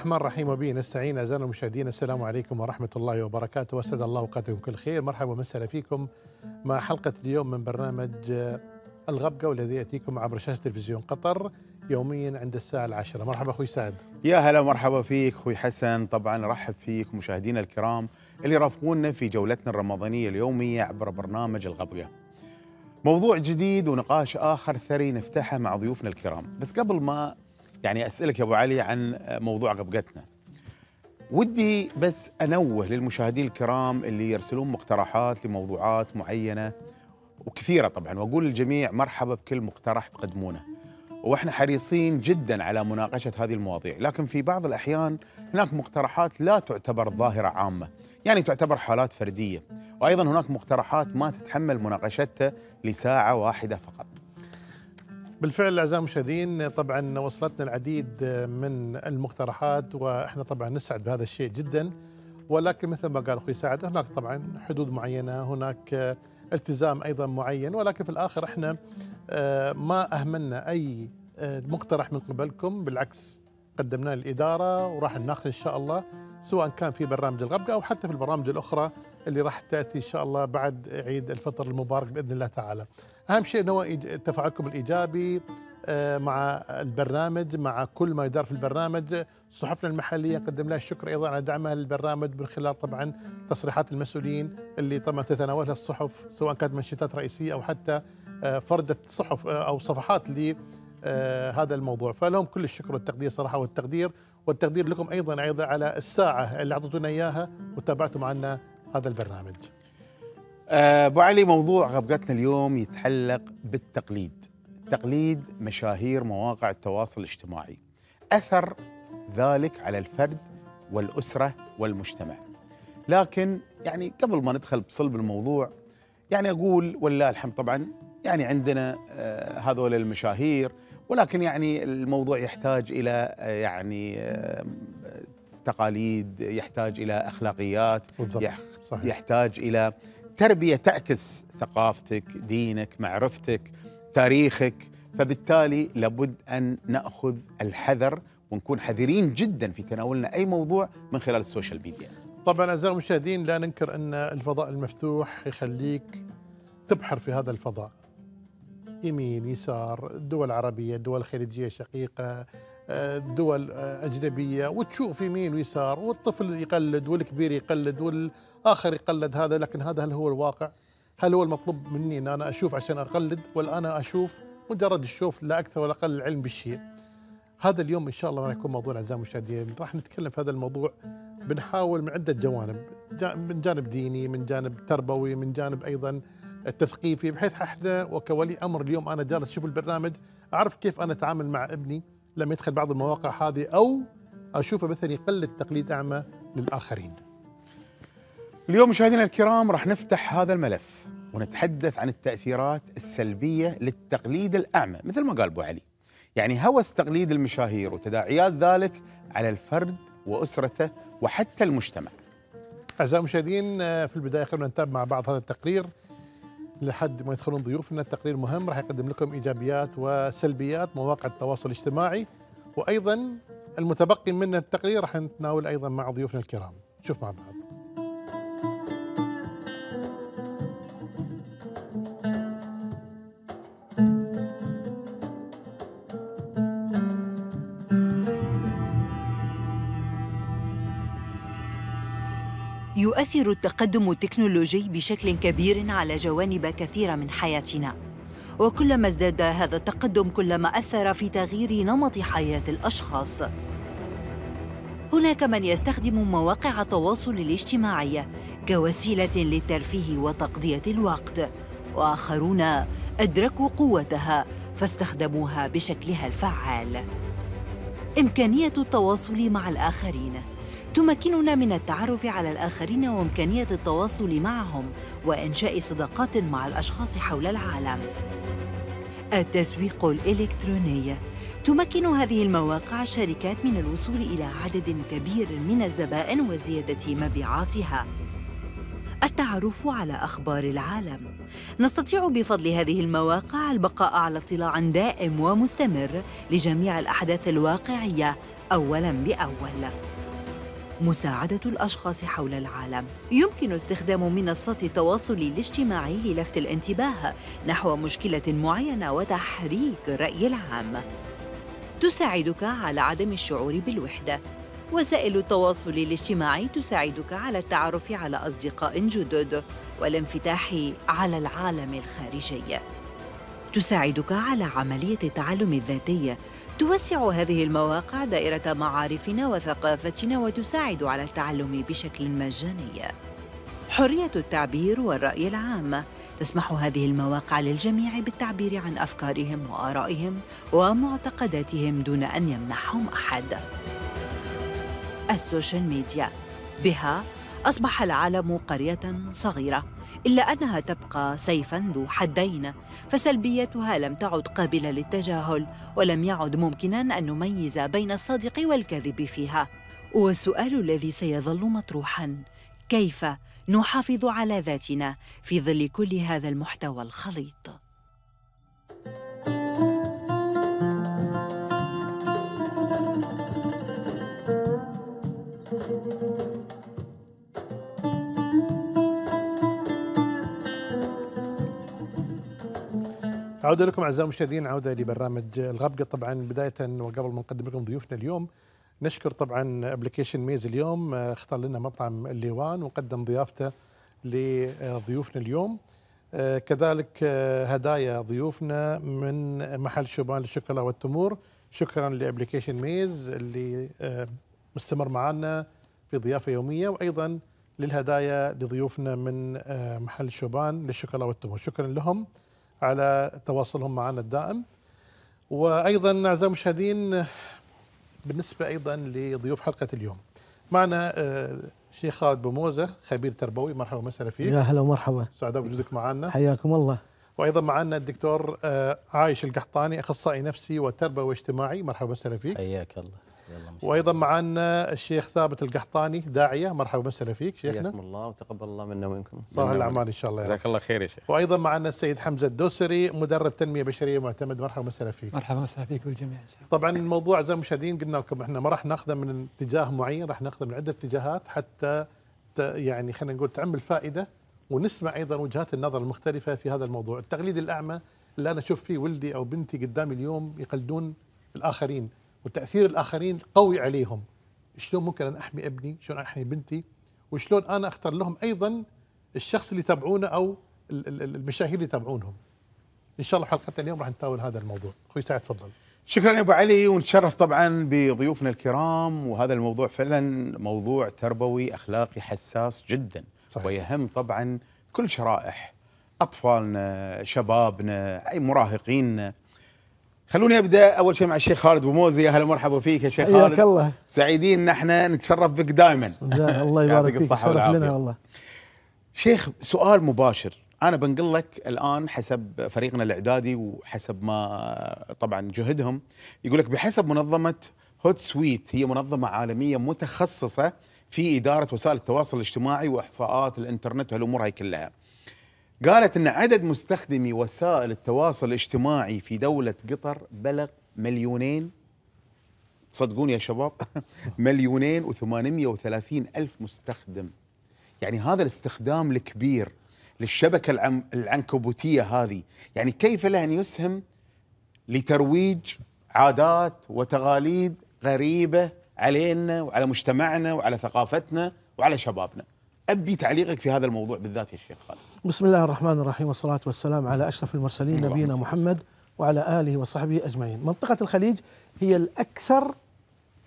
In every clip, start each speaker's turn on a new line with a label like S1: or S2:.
S1: الرحمن الرحيم وبه نستعين أعزائنا المشاهدين السلام عليكم ورحمة الله وبركاته وأسعد الله أوقاتكم كل خير مرحبا ومسهلا فيكم مع حلقة اليوم من برنامج الغبقة والذي يأتيكم عبر شاشة تلفزيون قطر يوميا عند الساعة العاشرة مرحبا أخوي سعد
S2: يا هلا ومرحبا فيك أخوي حسن طبعا رحب فيك مشاهدينا الكرام اللي رافقونا في جولتنا الرمضانية اليومية عبر برنامج الغبقة موضوع جديد ونقاش آخر ثري نفتحه مع ضيوفنا الكرام بس قبل ما يعني اسالك يا ابو علي عن موضوع غبقتنا ودي بس انوه للمشاهدين الكرام اللي يرسلون مقترحات لموضوعات معينه وكثيره طبعا واقول للجميع مرحبا بكل مقترح تقدمونه واحنا حريصين جدا على مناقشه هذه المواضيع لكن في بعض الاحيان هناك مقترحات لا تعتبر ظاهره عامه يعني تعتبر حالات فرديه وايضا هناك مقترحات ما تتحمل مناقشتها لساعه واحده فقط بالفعل اعزائي المشاهدين طبعا
S1: وصلتنا العديد من المقترحات واحنا طبعا نسعد بهذا الشيء جدا ولكن مثل ما قال اخوي سعد هناك طبعا حدود معينه هناك التزام ايضا معين ولكن في الاخر احنا آه، ما اهملنا اي آه، مقترح من قبلكم بالعكس قدمناه للاداره وراح ناخذ ان شاء الله سواء كان في برنامج الغبقه او حتى في البرامج الاخرى اللي راح تاتي ان شاء الله بعد عيد الفطر المبارك باذن الله تعالى. اهم شيء نوى تفاعلكم الايجابي آه، مع البرنامج مع كل ما يدار في البرنامج صحفنا المحليه نقدم لها الشكر ايضا على دعمها للبرنامج من خلال طبعا تصريحات المسؤولين اللي طبعا تتناولها الصحف سواء كانت منشطات رئيسيه او حتى آه، فردت صحف آه، او صفحات لهذا الموضوع فلهم كل الشكر والتقدير صراحه والتقدير والتقدير لكم ايضا ايضا على الساعه اللي اعطيتونا اياها وتابعتوا معنا هذا البرنامج
S2: آه، ابو علي موضوع غبقتنا اليوم يتعلق بالتقليد تقليد مشاهير مواقع التواصل الاجتماعي اثر ذلك على الفرد والاسره والمجتمع لكن يعني قبل ما ندخل بصلب الموضوع يعني اقول ولله الحمد طبعا يعني عندنا آه، هذول المشاهير ولكن يعني الموضوع يحتاج الى آه، يعني تقاليد يحتاج الى اخلاقيات بالضبط. يحتاج صحيح. الى التربيه تعكس ثقافتك، دينك، معرفتك، تاريخك، فبالتالي لابد ان ناخذ الحذر ونكون حذرين جدا في تناولنا اي موضوع من خلال السوشيال ميديا.
S1: طبعا اعزائي المشاهدين لا ننكر ان الفضاء المفتوح يخليك تبحر في هذا الفضاء. يمين، يسار، الدول العربيه، الدول الخليجيه الشقيقه، دول أجنبية وتشوف يمين ويسار والطفل يقلد والكبير يقلد والآخر يقلد هذا لكن هذا هل هو الواقع؟ هل هو المطلوب مني أن أنا أشوف عشان أقلد ولا أنا أشوف مجرد الشوف لا أكثر ولا أقل العلم بالشيء هذا اليوم إن شاء الله راح يكون موضوع أعزائي المشاهدين راح نتكلم في هذا الموضوع بنحاول من عدة جوانب من جانب ديني من جانب تربوي من جانب أيضا التثقيفي بحيث احنا وكولي امر اليوم انا جالس اشوف البرنامج اعرف كيف انا اتعامل مع ابني لما يدخل بعض المواقع هذه أو أشوفه مثلا يقلد تقليد أعمى للآخرين
S2: اليوم مشاهدينا الكرام راح نفتح هذا الملف ونتحدث عن التأثيرات السلبية للتقليد الأعمى مثل ما قال أبو علي يعني هوس تقليد المشاهير وتداعيات ذلك على الفرد وأسرته وحتى المجتمع
S1: أعزائي المشاهدين آه، في البداية خلونا نتابع مع بعض هذا التقرير لحد ما يدخلون ضيوفنا التقرير مهم راح يقدم لكم ايجابيات وسلبيات مواقع التواصل الاجتماعي وايضا المتبقي من التقرير راح نتناول ايضا مع ضيوفنا الكرام شوف بعض
S3: يؤثر التقدم التكنولوجي بشكل كبير على جوانب كثيرة من حياتنا وكلما ازداد هذا التقدم كلما أثر في تغيير نمط حياة الأشخاص هناك من يستخدم مواقع التواصل الاجتماعي كوسيلة للترفيه وتقضية الوقت وآخرون أدركوا قوتها فاستخدموها بشكلها الفعال إمكانية التواصل مع الآخرين تمكننا من التعرف على الآخرين وإمكانية التواصل معهم وإنشاء صداقات مع الأشخاص حول العالم. التسويق الإلكتروني تمكن هذه المواقع الشركات من الوصول إلى عدد كبير من الزبائن وزيادة مبيعاتها. التعرف على أخبار العالم نستطيع بفضل هذه المواقع البقاء على اطلاع دائم ومستمر لجميع الأحداث الواقعية أولاً بأول مساعدة الأشخاص حول العالم يمكن استخدام منصات التواصل الاجتماعي للفت الانتباه نحو مشكلة معينة وتحريك الرأي العام تساعدك على عدم الشعور بالوحدة وسائل التواصل الاجتماعي تساعدك على التعرف على أصدقاء جدد والانفتاح على العالم الخارجي تساعدك على عملية التعلم الذاتي توسع هذه المواقع دائرة معارفنا وثقافتنا وتساعد على التعلم بشكل مجاني. حرية التعبير والرأي العام تسمح هذه المواقع للجميع بالتعبير عن أفكارهم وآرائهم ومعتقداتهم دون أن يمنحهم أحد. السوشيال ميديا بها أصبح العالم قرية صغيرة إلا أنها تبقى سيفا ذو حدين فسلبيتها لم تعد قابلة للتجاهل ولم يعد ممكنا أن نميز بين الصادق والكاذب فيها والسؤال الذي سيظل مطروحا كيف نحافظ على ذاتنا في ظل كل هذا المحتوى الخليط
S1: عودة لكم أعزائي المشاهدين عودة لبرنامج الغبقة طبعا بداية وقبل ما نقدم لكم ضيوفنا اليوم نشكر طبعا أبليكيشن ميز اليوم آه، اختار لنا مطعم الليوان وقدم ضيافته لضيوفنا اليوم آه، كذلك آه، هدايا ضيوفنا من محل شوبان للشوكولا والتمور شكرا لأبليكيشن ميز اللي مستمر معنا في ضيافه يوميه وايضا للهدايا لضيوفنا من محل شوبان للشوكولا والتمور شكرا لهم على تواصلهم معنا الدائم وايضا اعزائي المشاهدين بالنسبه ايضا لضيوف حلقه اليوم معنا آه، شيخ خالد بموزه خبير تربوي مرحبا ومسهلا فيك يا هلا ومرحبا سعداء بوجودك معنا
S4: حياكم الله
S1: وايضا معنا الدكتور آه، عايش القحطاني اخصائي نفسي وتربوي واجتماعي مرحبا وسهلا فيك حياك الله وايضا معنا الشيخ ثابت القحطاني داعيه مرحبا وسهلا فيك شيخنا حياكم
S5: الله وتقبل الله منا ومنكم صالح الاعمال ان شاء الله جزاك الله خير يا شيخ
S1: وايضا معنا السيد حمزه الدوسري مدرب تنميه بشريه معتمد مرحبا وسهلا فيك
S6: مرحبا وسهلا فيك والجميع
S1: طبعا الموضوع زي المشاهدين قلنا لكم احنا ما راح ناخذه من اتجاه معين راح ناخذه من عده اتجاهات حتى يعني خلينا نقول تعم الفائده ونسمع ايضا وجهات النظر المختلفه في هذا الموضوع التقليد الاعمى اللي انا اشوف فيه ولدي او بنتي قدامي اليوم يقلدون الاخرين وتاثير الاخرين قوي عليهم شلون ممكن انا احمي ابني شلون احمي بنتي وشلون انا اختار لهم ايضا الشخص اللي يتابعونه او المشاهير اللي يتابعونهم ان شاء الله حلقتنا اليوم راح نتناول هذا الموضوع اخوي سعد تفضل
S2: شكرا يا ابو علي ونتشرف طبعا بضيوفنا الكرام وهذا الموضوع فعلا موضوع تربوي اخلاقي حساس جدا صحيح. ويهم طبعا كل شرائح اطفالنا شبابنا اي مراهقيننا خلوني ابدا اول شيء مع الشيخ خالد بوموزي اهلا ومرحبا فيك يا شيخ خالد حياك الله سعيدين ان احنا نتشرف بك دائما الله يبارك فيك شرف لنا والله شيخ سؤال مباشر انا بنقل لك الان حسب فريقنا الاعدادي وحسب ما طبعا جهدهم يقول لك بحسب منظمه هوت سويت هي منظمه عالميه متخصصه في اداره وسائل التواصل الاجتماعي واحصاءات الانترنت والامور هاي كلها قالت أن عدد مستخدمي وسائل التواصل الاجتماعي في دولة قطر بلغ مليونين تصدقون يا شباب مليونين و وثلاثين ألف مستخدم يعني هذا الاستخدام الكبير للشبكة العم... العنكبوتية هذه يعني كيف له أن يسهم لترويج عادات وتقاليد غريبة علينا وعلى مجتمعنا وعلى ثقافتنا وعلى شبابنا ابي تعليقك في هذا الموضوع بالذات يا شيخ خالد.
S4: بسم الله الرحمن الرحيم والصلاه والسلام على اشرف المرسلين نبينا محمد وعلى اله وصحبه اجمعين. منطقه الخليج هي الاكثر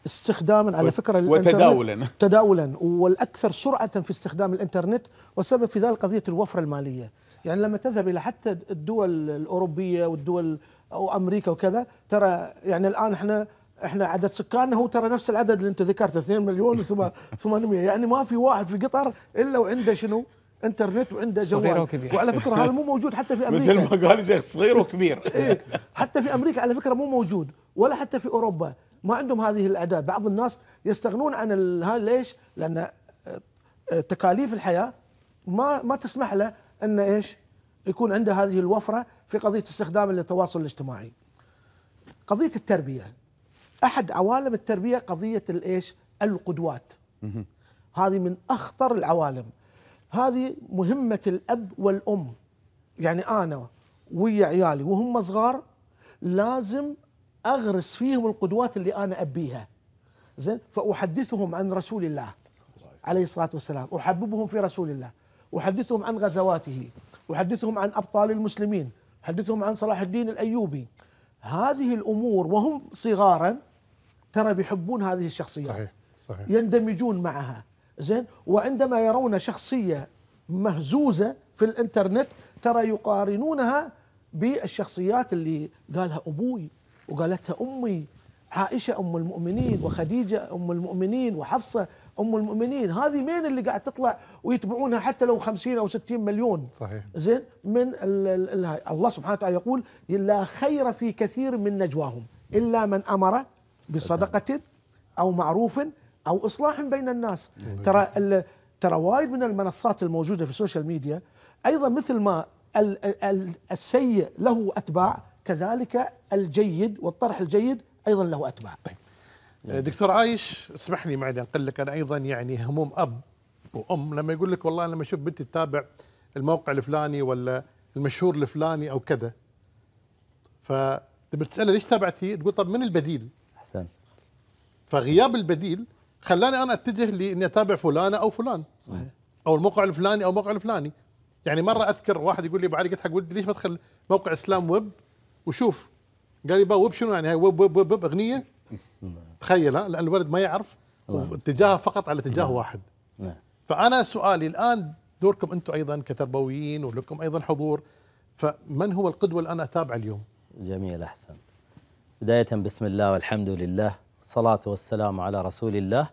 S4: استخداما على فكره وتداولا تداولا والاكثر سرعه في استخدام الانترنت والسبب في ذلك قضيه الوفره الماليه يعني لما تذهب الى حتى الدول الاوروبيه والدول او امريكا وكذا ترى يعني الان احنا احنا عدد سكاننا هو ترى نفس العدد اللي انت ذكرته 2 مليون و800 يعني ما في واحد في قطر الا وعنده شنو؟ انترنت وعنده جوال صغير وكبير وعلى فكره هذا مو موجود حتى في امريكا مثل ما قال شيخ
S2: صغير وكبير إيه،
S4: حتى في امريكا على فكره مو موجود ولا حتى في اوروبا ما عندهم هذه الاعداد بعض الناس يستغنون عن هاي ليش؟ لان آه، تكاليف الحياه ما ما تسمح له ان ايش؟ يكون عنده هذه الوفره في قضيه استخدام التواصل الاجتماعي. قضيه التربيه احد عوالم التربيه قضيه الايش؟ القدوات. هذه من اخطر العوالم. هذه مهمه الاب والام. يعني انا ويا عيالي وهم صغار لازم اغرس فيهم القدوات اللي انا ابيها. زين فاحدثهم عن رسول الله عليه الصلاه والسلام، احببهم في رسول الله، احدثهم عن غزواته، احدثهم عن ابطال المسلمين، احدثهم عن صلاح الدين الايوبي. هذه الامور وهم صغارا ترى بيحبون هذه الشخصيات صحيح صحيح يندمجون معها زين وعندما يرون شخصيه مهزوزه في الانترنت ترى يقارنونها بالشخصيات اللي قالها ابوي وقالتها امي عائشه ام المؤمنين وخديجه ام المؤمنين وحفصه ام المؤمنين هذه مين اللي قاعد تطلع ويتبعونها حتى لو 50 او 60 مليون صحيح زين من الـ الـ الله سبحانه وتعالى يقول لا خير في كثير من نجواهم الا من امر بصدقة أو معروف أو إصلاح بين الناس ترى ترى وايد من المنصات الموجودة في السوشيال ميديا أيضا مثل ما السيء له أتباع كذلك الجيد والطرح الجيد أيضا له أتباع طيب.
S1: آه، دكتور عايش اسمح لي معي أقول لك أنا أيضا يعني هموم أب وأم لما يقول لك والله أنا لما أشوف بنتي تتابع الموقع الفلاني ولا المشهور الفلاني أو كذا فتبي تسأله ليش تابعتي تقول طب من البديل احسنت فغياب البديل خلاني انا اتجه لاني اتابع فلانه او فلان صحيح او الموقع الفلاني او الموقع الفلاني يعني مره اذكر واحد يقول لي ابو علي قلت حق ولدي ليش ما تدخل موقع اسلام ويب وشوف قال لي ويب شنو يعني هاي ويب ويب ويب, ويب اغنيه تخيل ها لان الولد ما يعرف اتجاهه فقط على اتجاه نعم. واحد نعم. فانا سؤالي الان دوركم انتم ايضا كتربويين ولكم ايضا حضور فمن هو القدوه اللي انا اتابعه اليوم؟ جميل احسنت
S7: بداية بسم الله والحمد لله والصلاة والسلام على رسول الله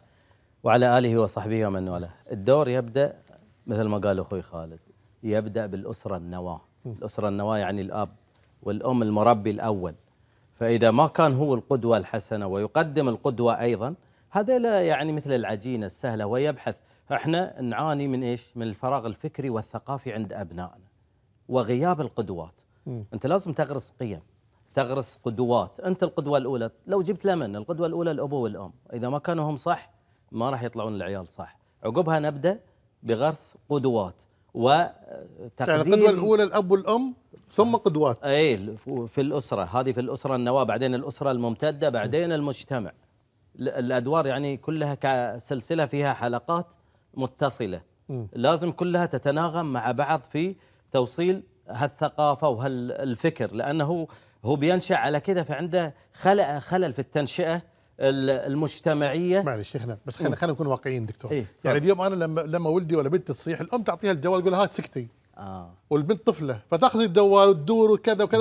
S7: وعلى آله وصحبه ومن والاه الدور يبدأ مثل ما قال أخوي خالد يبدأ بالأسرة النواة الأسرة النواة يعني الأب والأم المربي الأول فإذا ما كان هو القدوة الحسنة ويقدم القدوة أيضا هذا لا يعني مثل العجينة السهلة ويبحث فإحنا نعاني من إيش؟ من الفراغ الفكري والثقافي عند أبنائنا وغياب القدوات أنت لازم تغرس قيم تغرس قدوات انت القدوه الاولى لو جبت لمن القدوه الاولى الاب والام اذا ما كانوا هم صح ما راح يطلعون العيال صح عقبها نبدا بغرس قدوات وتقديم آه، يعني القدوه الاولى
S1: الاب والام
S7: ثم قدوات اي في الاسره هذه في الاسره النواه بعدين الاسره الممتده بعدين المجتمع الادوار يعني كلها كسلسله فيها حلقات متصله م. لازم كلها تتناغم مع بعض في توصيل هالثقافه وهالفكر لانه هو بينشأ على كده فعنده خلق خلل في التنشئة
S1: المجتمعيه معلش شيخنا بس خلينا خلينا نكون واقعيين دكتور إيه؟ يعني اليوم انا لما لما ولدي ولا بنتي تصيح الام تعطيها الجوال تقول هات سكتي آه. والبنت طفله فتاخذ الجوال وتدور وكذا وكذا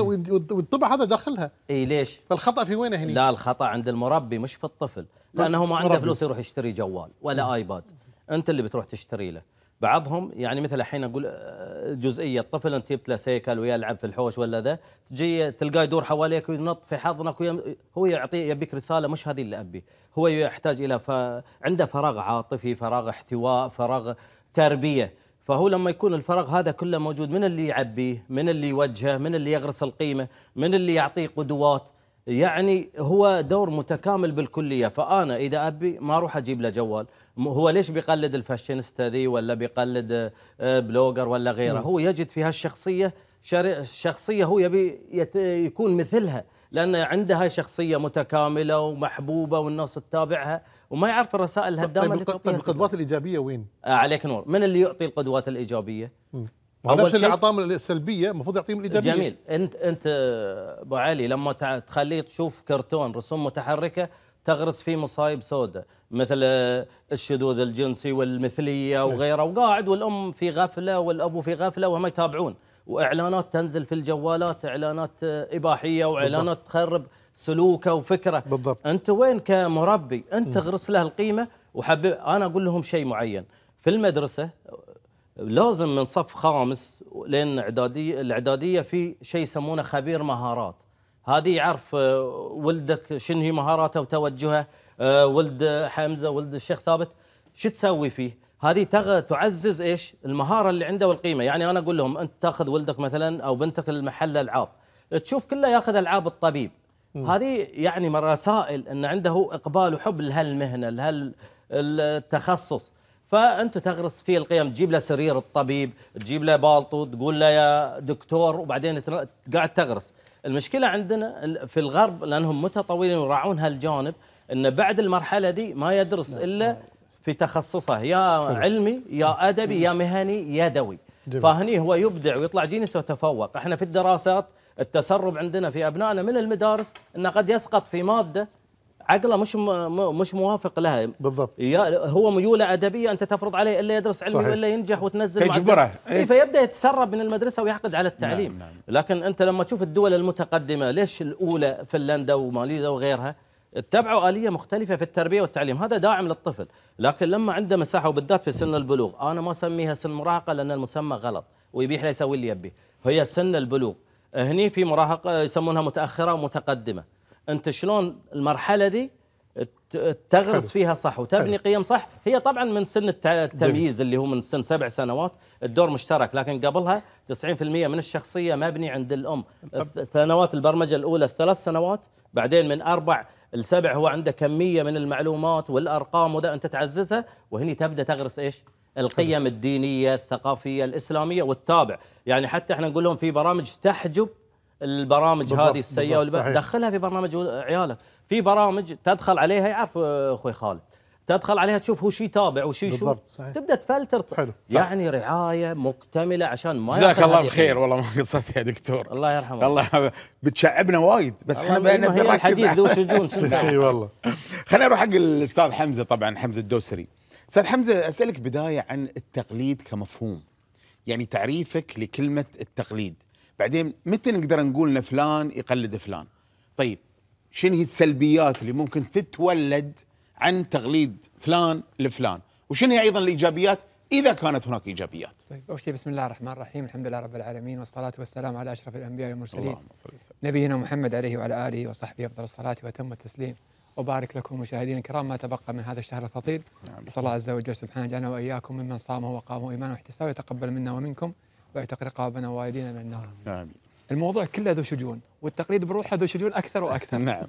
S1: والطبع هذا داخلها اي ليش؟ فالخطا في وين هنا؟
S7: لا الخطا عند المربي مش في الطفل لانه ما عنده فلوس يروح يشتري جوال ولا ايباد انت اللي بتروح تشتري له بعضهم يعني مثل الحين اقول آه، جزئيه الطفل انت جبت له سيكل ويلعب في الحوش ولا ذا تجي تلقاه يدور حواليك وينط في حضنك ويم... هو يعطي يبيك رساله مش هذه اللي ابي هو يحتاج الى ف... عنده فراغ عاطفي فراغ احتواء فراغ تربيه فهو لما يكون الفراغ هذا كله موجود من اللي يعبيه من اللي يوجهه من اللي يغرس القيمه من اللي يعطيه قدوات يعني هو دور متكامل بالكليه فانا اذا ابي ما اروح اجيب له جوال هو ليش بيقلد الفاشينيستا ذي ولا بيقلد آه، بلوجر ولا غيره هو يجد في هالشخصيه شخصيه هو يبي يكون مثلها لان عندها شخصيه متكامله ومحبوبه
S1: والناس تتابعها وما يعرف الرسائل الهدامه طيب اللي طيب،, طيب القدوات الايجابيه وين؟
S7: آه عليك نور، من اللي يعطي القدوات الايجابيه؟ نفس اللي اعطاهم
S1: السلبيه المفروض يعطيهم الايجابيه جميل
S7: انت انت ابو علي لما تخليه تشوف كرتون رسوم متحركه تغرس فيه مصايب سوداء مثل الشذوذ الجنسي والمثليه وغيره وقاعد والام في غفله والابو في غفله وهم يتابعون واعلانات تنزل في الجوالات اعلانات اباحيه واعلانات بالضبط. تخرب سلوكه وفكره بالضبط انت وين كمربي انت تغرس له القيمه وحب انا اقول لهم شيء معين في المدرسه لازم من صف خامس لين اعداديه الاعداديه في شيء يسمونه خبير مهارات هذه يعرف آه، ولدك شنو هي مهاراته وتوجهه آه، ولد حمزه ولد الشيخ ثابت شو تسوي فيه؟ هذه تغ... تعزز ايش؟ المهاره اللي عنده والقيمه، يعني انا اقول لهم انت تاخذ ولدك مثلا او بنتك المحل العاب، تشوف كله ياخذ العاب الطبيب. م. هذه يعني رسائل ان عنده اقبال وحب لهالمهنه لهال التخصص فانت تغرس فيه القيم تجيب له سرير الطبيب تجيب له بالطو تقول له يا دكتور وبعدين قاعد تغرس المشكله عندنا في الغرب لانهم متطورين ويراعون هالجانب ان بعد المرحله دي ما يدرس الا في تخصصه يا علمي يا ادبي يا مهني يا دوي فهني هو يبدع ويطلع جينيس وتفوق احنا في الدراسات التسرب عندنا في ابنائنا من المدارس انه قد يسقط في ماده عقله مش مش موافق لها بالضبط هو ميوله ادبيه انت تفرض عليه الا يدرس علمي صحيح. والا ينجح وتنزل تجبره إيه؟ فيبدا يتسرب من المدرسه ويحقد على التعليم نعم،, نعم نعم. لكن انت لما تشوف الدول المتقدمه ليش الاولى فنلندا وماليزيا وغيرها اتبعوا اليه مختلفه في التربيه والتعليم هذا داعم للطفل لكن لما عنده مساحه وبالذات في سن البلوغ انا ما اسميها سن مراهقه لان المسمى غلط ويبيح له يسوي اللي يبيه هي سن البلوغ هني في مراهقه يسمونها متاخره ومتقدمه انت شلون المرحله دي تغرس حلو. فيها صح وتبني حلو. قيم صح هي طبعا من سن التمييز اللي هو من سن سبع سنوات الدور مشترك لكن قبلها 90% من الشخصيه مبني عند الام سنوات البرمجه الاولى الثلاث سنوات بعدين من اربع السبع هو عنده كميه من المعلومات والارقام وذا انت تعززها وهني تبدا تغرس ايش؟ القيم حلو. الدينيه الثقافيه الاسلاميه والتابع يعني حتى احنا نقول لهم في برامج تحجب البرامج هذه السيئه دخلها في برنامج عيالك في برامج تدخل عليها يعرف اخوي خالد تدخل عليها تشوف هو شو يتابع وشو يشوف تبدا تفلتر حلو يعني رعايه مكتمله عشان ما جزاك الله بخير والله
S2: ما قصرت يا دكتور
S7: الله يرحمه الله
S2: بتشعبنا وايد بس احنا بدنا نركز الحديث ذو شجون اي والله خلينا نروح حق الاستاذ حمزه طبعا حمزه الدوسري استاذ حمزه اسالك بدايه عن التقليد كمفهوم يعني تعريفك لكلمه التقليد بعدين متى نقدر نقول ان فلان يقلد فلان طيب شنو هي السلبيات اللي ممكن تتولد عن تقليد فلان لفلان وشنو هي ايضا الايجابيات اذا كانت هناك ايجابيات.
S6: طيب اول شيء بسم الله الرحمن الرحيم، الحمد لله رب العالمين والصلاه والسلام على اشرف الانبياء والمرسلين نبينا محمد عليه وعلى اله وصحبه افضل الصلاه واتم التسليم. وبارك لكم مشاهدينا الكرام ما تبقى من هذا الشهر الفضيل صلى نعم، الله عز وجل سبحانه جعلنا واياكم ممن صامه وقاموا ايمانه واحتساب يتقبل منا ومنكم ويعتق رقابنا وايدينا من النار آمين الموضوع كله ذو شجون والتقليد بروحه ذو شجون أكثر وأكثر نعم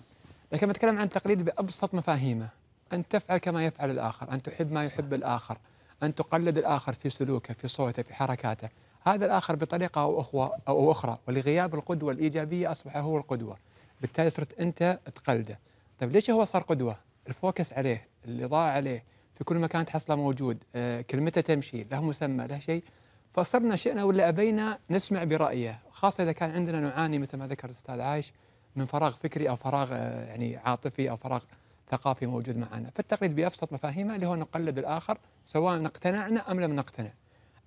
S6: لكن نتكلم عن التقليد بأبسط مفاهيمه أن تفعل كما يفعل الآخر أن تحب ما يحب الآخر أن تقلد الآخر في سلوكه في صوته في حركاته هذا الآخر بطريقة أو, أخوة أو أخرى ولغياب القدوة الإيجابية أصبح هو القدوة بالتالي صرت أنت تقلده طيب ليش هو صار قدوة الفوكس عليه الإضاءة عليه في كل مكان تحصله موجود آه كلمته تمشي له مسمى له شيء فصرنا شئنا ولا ابينا نسمع برايه خاصه اذا كان عندنا نعاني مثل ما ذكر الاستاذ عايش من فراغ فكري او فراغ آه، يعني عاطفي او فراغ ثقافي موجود معنا فالتقليد بابسط مفاهيمه اللي هو نقلد الاخر سواء اقتنعنا ام لم نقتنع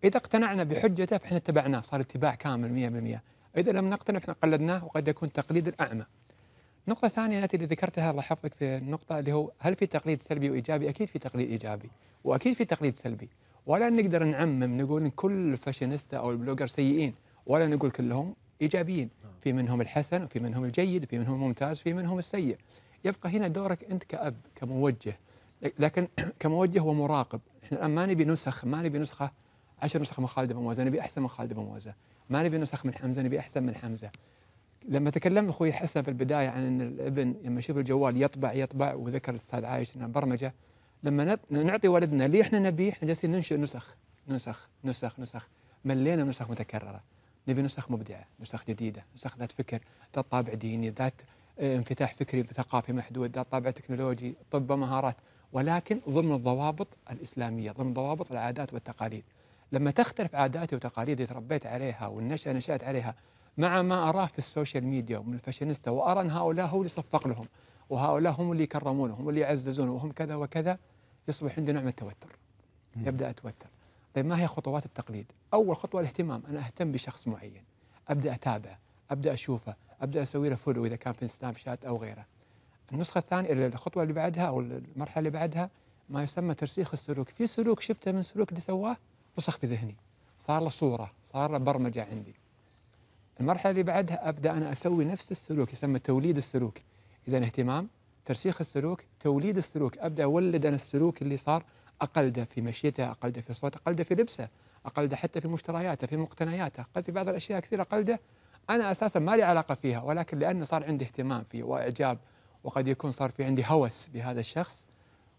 S6: اذا اقتنعنا بحجته فاحنا اتبعناه صار اتباع كامل 100% اذا لم نقتنع فاحنا قلدناه وقد يكون تقليد الاعمى نقطة ثانية التي اللي ذكرتها الله يحفظك في النقطة اللي هو هل في تقليد سلبي وإيجابي؟ أكيد في تقليد إيجابي وأكيد في تقليد سلبي ولا نقدر نعمم نقول ان كل فاشينيستا او البلوجر سيئين ولا نقول كلهم ايجابيين نعم. في منهم الحسن وفي منهم الجيد وفي منهم الممتاز وفي منهم السيء يبقى هنا دورك انت كاب كموجه لكن كموجه ومراقب احنا الان ما نبي نسخ ما نبي نسخه عشر نسخ من خالد بن موزه نبي احسن من خالد بن موزه ما نبي نسخ من حمزه نبي احسن من حمزه لما تكلم اخوي حسن في البدايه عن ان الابن لما يشوف الجوال يطبع يطبع وذكر الاستاذ عايش انها برمجه لما نعطي ولدنا اللي احنا نبيه احنا جالسين ننشئ نسخ نسخ نسخ نسخ ملينا نسخ متكرره نبي نسخ مبدعه نسخ جديده نسخ ذات فكر ذات طابع ديني ذات آه، انفتاح فكري ثقافي محدود ذات طابع تكنولوجي طب مهارات ولكن ضمن الضوابط الاسلاميه ضمن ضوابط العادات والتقاليد لما تختلف عاداتي وتقاليدي تربيت عليها والنشأة نشأت عليها مع ما أراه في السوشيال ميديا ومن الفاشينيستا وأرى أن هؤلاء هو اللي صفق لهم وهؤلاء هم اللي يكرمونهم واللي يعززونهم وهم كذا وكذا يصبح عندي نوع من التوتر يبدا اتوتر طيب ما هي خطوات التقليد اول خطوه الاهتمام انا اهتم بشخص معين ابدا اتابعه ابدا اشوفه ابدا اسوي له فولو اذا كان في سناب شات او غيره النسخه الثانيه الخطوه اللي بعدها او المرحله اللي بعدها ما يسمى ترسيخ السلوك في سلوك شفته من سلوك اللي سواه رسخ في ذهني صار له صوره صار له برمجه عندي المرحله اللي بعدها ابدا انا اسوي نفس السلوك يسمى توليد السلوك اذا اهتمام ترسيخ السلوك توليد السلوك أبدأ أولد أنا السلوك اللي صار أقل ده في مشيته أقل ده في صوته أقل ده في لبسه أقل ده حتى في مشترياته في مقتنياته قد في بعض الأشياء كثيرة أقل ده أنا أساسا ما لي علاقة فيها ولكن لأنه صار عندي اهتمام فيه وإعجاب وقد يكون صار في عندي هوس بهذا الشخص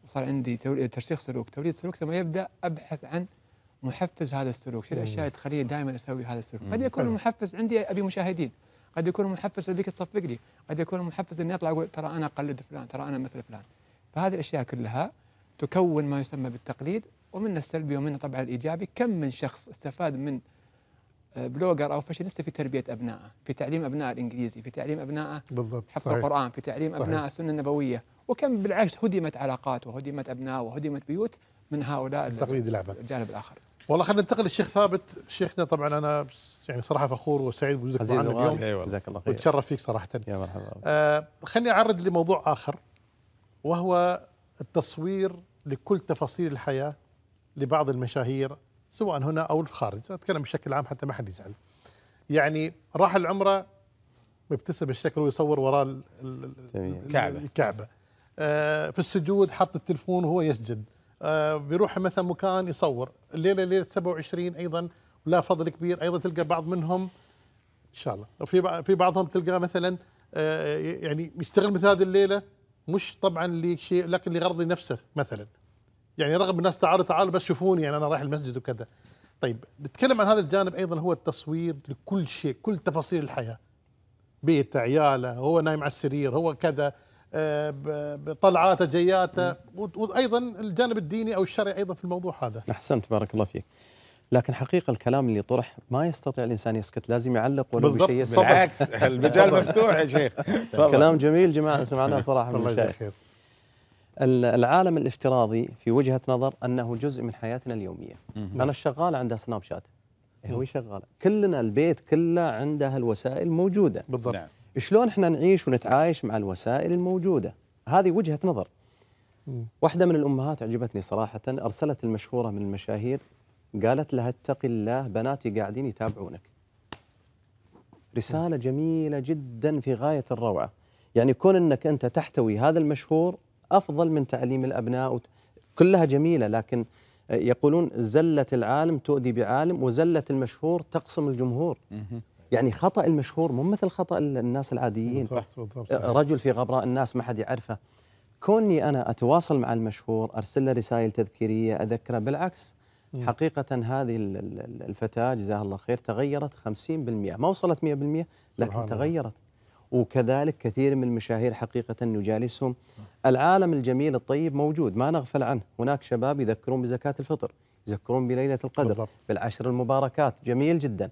S6: وصار عندي ترسيخ سلوك توليد سلوك ثم يبدأ أبحث عن محفز هذا السلوك شو الأشياء اللي تخليني دائما أسوي هذا السلوك قد يكون المحفز عندي أبي مشاهدين قد يكون محفز لديك تصفق لي قد يكون محفز اني اطلع اقول ترى انا اقلد فلان ترى انا مثل فلان فهذه الاشياء كلها تكون ما يسمى بالتقليد ومنه السلبي ومنه طبعا الايجابي كم من شخص استفاد من آه، بلوجر او فاشينيستا في تربيه ابنائه، في تعليم ابنائه الانجليزي، في تعليم ابنائه بالضبط حفظ صحيح. القران، في تعليم صحيح. ابنائه السنه النبويه، وكم بالعكس هدمت علاقات وهدمت ابناء وهدمت بيوت من هؤلاء التقليد الجانب الاخر.
S1: والله خلينا ننتقل للشيخ ثابت شيخنا طبعا انا يعني صراحه فخور وسعيد بوجودك معنا اليوم جزاك الله خير وتشرف فيك صراحه يا مرحبا آه خليني اعرض لموضوع اخر وهو التصوير لكل تفاصيل الحياه لبعض المشاهير سواء هنا او الخارج اتكلم بشكل عام حتى ما حد يزعل يعني راح العمره مبتسم الشكل ويصور وراء
S5: الكعبه
S1: الكعبه آه في السجود حط التلفون وهو يسجد آه، بيروح مثلا مكان يصور الليله ليله 27 ايضا لا فضل كبير ايضا تلقى بعض منهم ان شاء الله وفي في بعضهم تلقاه مثلا آه، يعني يستغل مثل هذه الليله مش طبعا لشيء لكن لغرض نفسه مثلا يعني رغم الناس تعالوا تعالوا بس شوفوني يعني انا رايح المسجد وكذا طيب نتكلم عن هذا الجانب ايضا هو التصوير لكل شيء كل تفاصيل الحياه بيته عياله هو نايم على السرير هو كذا بطلعاته جياته وايضا الجانب الديني او الشرعي ايضا في الموضوع هذا.
S5: احسنت بارك الله فيك. لكن حقيقه الكلام اللي طرح ما يستطيع الانسان يسكت لازم يعلق ولو بشيء بالعكس المجال مفتوح يا شيخ كلام جميل جماعه سمعناه صراحه من الشيخ العالم الافتراضي في وجهه نظر انه جزء من حياتنا اليوميه انا الشغال عنده سناب شات هو شغال كلنا البيت كله عنده الوسائل موجوده بالضبط نعم. شلون احنا نعيش ونتعايش مع الوسائل الموجوده هذه وجهه نظر واحده من الامهات عجبتني صراحه ارسلت المشهوره من المشاهير قالت لها اتقي الله بناتي قاعدين يتابعونك رساله جميله جدا في غايه الروعه يعني كون انك انت تحتوي هذا المشهور افضل من تعليم الابناء وت... كلها جميله لكن يقولون زله العالم تؤذي بعالم وزله المشهور تقسم الجمهور يعني خطا المشهور مو مثل خطا الناس العاديين صح بالضبط أه، رجل في غبراء الناس ما حد يعرفه كوني انا اتواصل مع المشهور ارسل له رسائل تذكيريه اذكره بالعكس حقيقة هذه الفتاة جزاها الله خير تغيرت 50% ما وصلت 100% لكن تغيرت وكذلك كثير من المشاهير حقيقة نجالسهم العالم الجميل الطيب موجود ما نغفل عنه هناك شباب يذكرون بزكاة الفطر يذكرون بليلة القدر بالضبط. بالعشر المباركات جميل جدا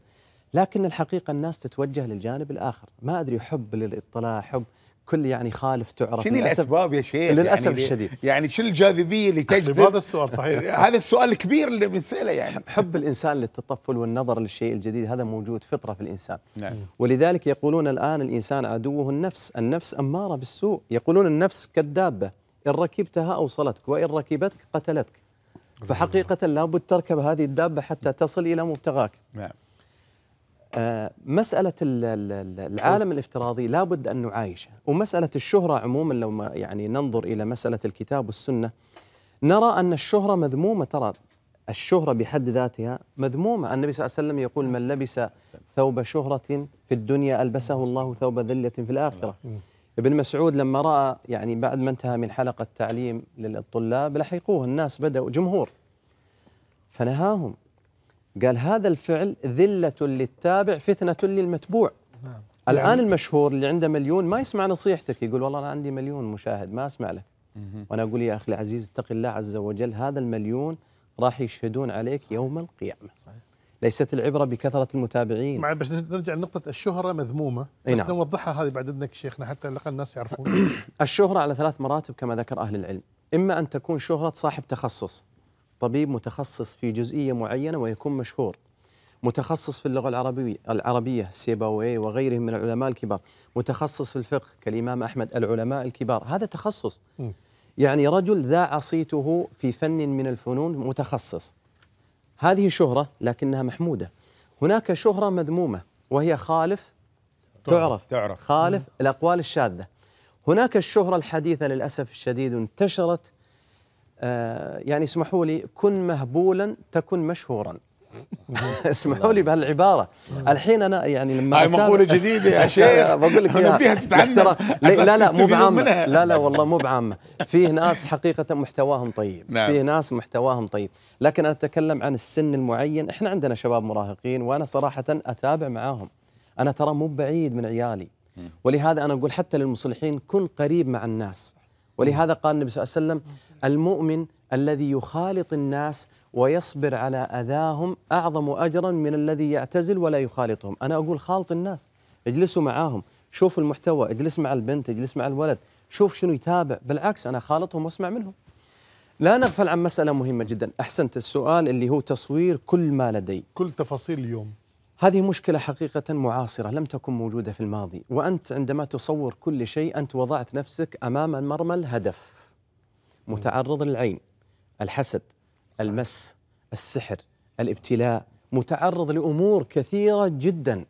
S5: لكن الحقيقة الناس تتوجه للجانب الآخر ما أدري حب للإطلاع حب كل يعني خالف تعرف شنو الاسباب يا شيخ؟ يعني للاسف يعني الشديد
S2: يعني شنو الجاذبيه اللي تجذب؟ هذا السؤال صحيح هذا السؤال الكبير اللي بنساله يعني
S5: حب الانسان للتطفل والنظر للشيء الجديد هذا موجود فطره في الانسان نعم. ولذلك يقولون الان الانسان عدوه النفس، النفس اماره بالسوء، يقولون النفس كالدابه ان ركبتها اوصلتك وان ركبتك قتلتك فحقيقه لابد تركب هذه الدابه حتى تصل الى مبتغاك نعم آه، مسألة العالم الافتراضي لابد أن نعايشه ومسألة الشهرة عموما لو ما يعني ننظر إلى مسألة الكتاب والسنة نرى أن الشهرة مذمومة ترى الشهرة بحد ذاتها مذمومة النبي صلى الله عليه وسلم يقول من لبس ثوب شهرة في الدنيا ألبسه الله ثوب ذلة في الآخرة نعم. ابن مسعود لما رأى يعني بعد ما انتهى من حلقة تعليم للطلاب لحقوه الناس بدأوا جمهور فنهاهم قال هذا الفعل ذلة للتابع فتنة للمتبوع نعم. الآن يعني المشهور اللي عنده مليون ما يسمع نصيحتك يقول والله أنا عندي مليون مشاهد ما أسمع له وأنا أقول يا أخي العزيز اتق الله عز وجل هذا المليون راح يشهدون عليك صحيح. يوم القيامة صحيح. ليست العبرة بكثرة المتابعين مع بس
S1: نرجع لنقطة الشهرة مذمومة بس نعم. نوضحها هذه بعد إذنك شيخنا حتى على الأقل الناس يعرفون
S5: الشهرة على ثلاث مراتب كما ذكر أهل العلم إما أن تكون شهرة صاحب تخصص طبيب متخصص في جزئية معينة ويكون مشهور متخصص في اللغة العربية العربية سيبويه وغيرهم من العلماء الكبار متخصص في الفقه كالإمام أحمد العلماء الكبار هذا تخصص يعني رجل ذاع صيته في فن من الفنون متخصص هذه شهرة لكنها محمودة هناك شهرة مذمومة وهي خالف تعرف, تعرف. خالف الأقوال الشاذة هناك الشهرة الحديثة للأسف الشديد انتشرت آه، يعني اسمحوا لي كن مهبولا تكن مشهورا اسمحوا لي بهالعباره الحين انا يعني لما هاي مقوله جديده يا شيخ بقول لك انا فيها تتعلم لا لا مو بعامه لا لا والله مو بعامه فيه ناس حقيقه محتواهم طيب نعم. فيه ناس محتواهم طيب لكن انا اتكلم عن السن المعين احنا عندنا شباب مراهقين وانا صراحه اتابع معاهم انا ترى مو بعيد من عيالي ولهذا انا اقول حتى للمصلحين كن قريب مع الناس ولهذا قال النبي صلى الله عليه وسلم المؤمن الذي يخالط الناس ويصبر على أذاهم أعظم أجرا من الذي يعتزل ولا يخالطهم أنا أقول خالط الناس اجلسوا معاهم شوفوا المحتوى اجلس مع البنت اجلس مع الولد شوف شنو يتابع بالعكس أنا خالطهم واسمع منهم لا نغفل عن مسألة مهمة جدا أحسنت السؤال اللي هو تصوير كل ما لدي كل تفاصيل اليوم هذه مشكلة حقيقة معاصرة لم تكن موجودة في الماضي وأنت عندما تصور كل شيء أنت وضعت نفسك أمام مرمى الهدف متعرض للعين الحسد المس السحر الابتلاء متعرض لأمور كثيرة جدا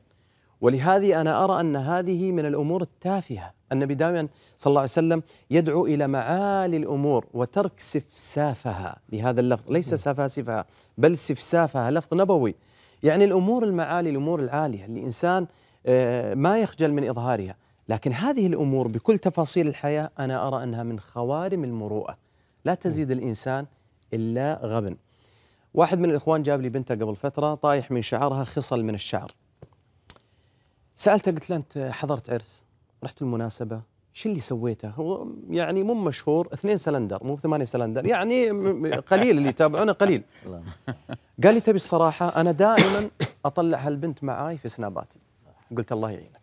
S5: ولهذه أنا أرى أن هذه من الأمور التافهة النبي دائما صلى الله عليه وسلم يدعو إلى معالي الأمور وترك سفسافها بهذا اللفظ ليس سفاسفها بل سفسافها لفظ نبوي يعني الأمور المعالي الأمور العالية اللي الإنسان آه، ما يخجل من إظهارها لكن هذه الأمور بكل تفاصيل الحياة أنا أرى أنها من خوارم المروءة لا تزيد نعم. الإنسان إلا غبن واحد من الإخوان جاب لي بنته قبل فترة طايح من شعرها خصل من الشعر سألته قلت له أنت حضرت عرس رحت المناسبة شو اللي سويته؟ هو يعني مو مشهور اثنين سلندر مو ثمانيه سلندر يعني قليل اللي يتابعونه قليل قال لي تبي الصراحه انا دائما اطلع هالبنت معاي في سناباتي قلت الله يعينك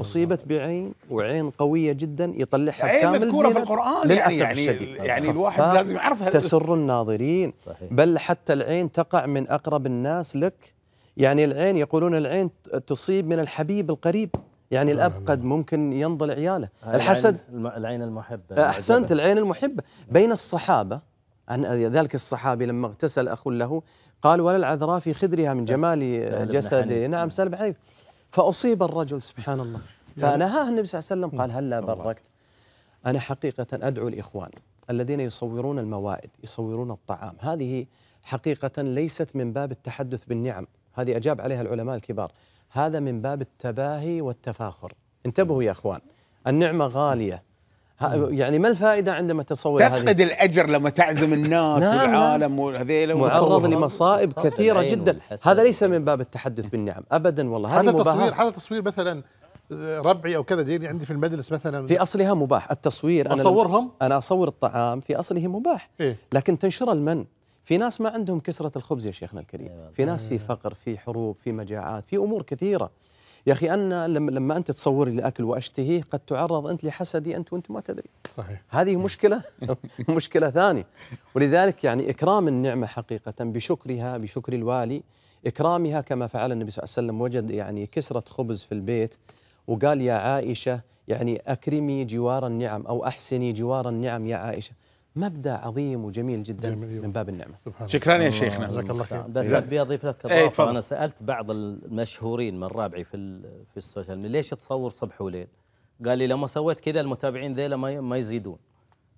S5: اصيبت بعين وعين قويه جدا يطلعها عين مذكوره في القران يعني، للاسف يعني الشديد يعني, يعني الواحد لازم يعرفها تسر الناظرين صحيح. بل حتى العين تقع من اقرب الناس لك يعني العين يقولون العين تصيب من الحبيب القريب يعني الاب قد ممكن ينضل عياله الحسد
S7: العين المحبه آه، احسنت
S5: العين المحبه بين الصحابه عن ذلك الصحابي لما اغتسل اخ له قال ولا العذراء في خدرها من جمال جسده نعم سال بن حنيف فاصيب الرجل سبحان الله يعني فنهاه النبي صلى الله عليه وسلم قال هلا بركت انا حقيقه ادعو الاخوان الذين يصورون الموائد يصورون الطعام هذه حقيقه ليست من باب التحدث بالنعم هذه اجاب عليها العلماء الكبار هذا من باب التباهي والتفاخر انتبهوا يا اخوان النعمه غاليه يعني ما الفائده عندما تصور تفقد هذه؟
S2: الاجر لما تعزم الناس نعم،, نعم والعالم وهذيل معرض لمصائب كثيره جدا
S5: هذا ليس من باب التحدث بالنعم ابدا والله هذا تصوير
S2: هذا تصوير مثلا
S1: آه، ربعي او كذا جايين عندي في المجلس مثلا في
S5: اصلها مباح التصوير انا اصورهم انا اصور الطعام في اصله مباح إيه؟ لكن تنشر المن في ناس ما عندهم كسرة الخبز يا شيخنا الكريم أيوة، في ناس في إيه. فقر في حروب في مجاعات في أمور كثيرة يا أخي أنا لما, لما أنت لي الأكل وأشتهيه قد تعرض أنت لحسدي أنت وأنت ما تدري صحيح هذه مشكلة مشكلة ثانية ولذلك يعني إكرام النعمة حقيقة بشكرها بشكر الوالي إكرامها كما فعل النبي صلى الله عليه وسلم وجد يعني كسرة خبز في البيت وقال يا عائشة يعني أكرمي جوار النعم أو أحسني جوار النعم يا عائشة مبدا عظيم وجميل جدا جميل من باب النعمه شكرا يا شيخنا جزاك الله خير بس ابي اضيف لك إيه، اضافه انا
S7: سالت بعض المشهورين من رابعي في في السوشيال ميديا ليش تصور صبح وليل؟ قال لي لما سويت كذا المتابعين ذيلا ما يزيدون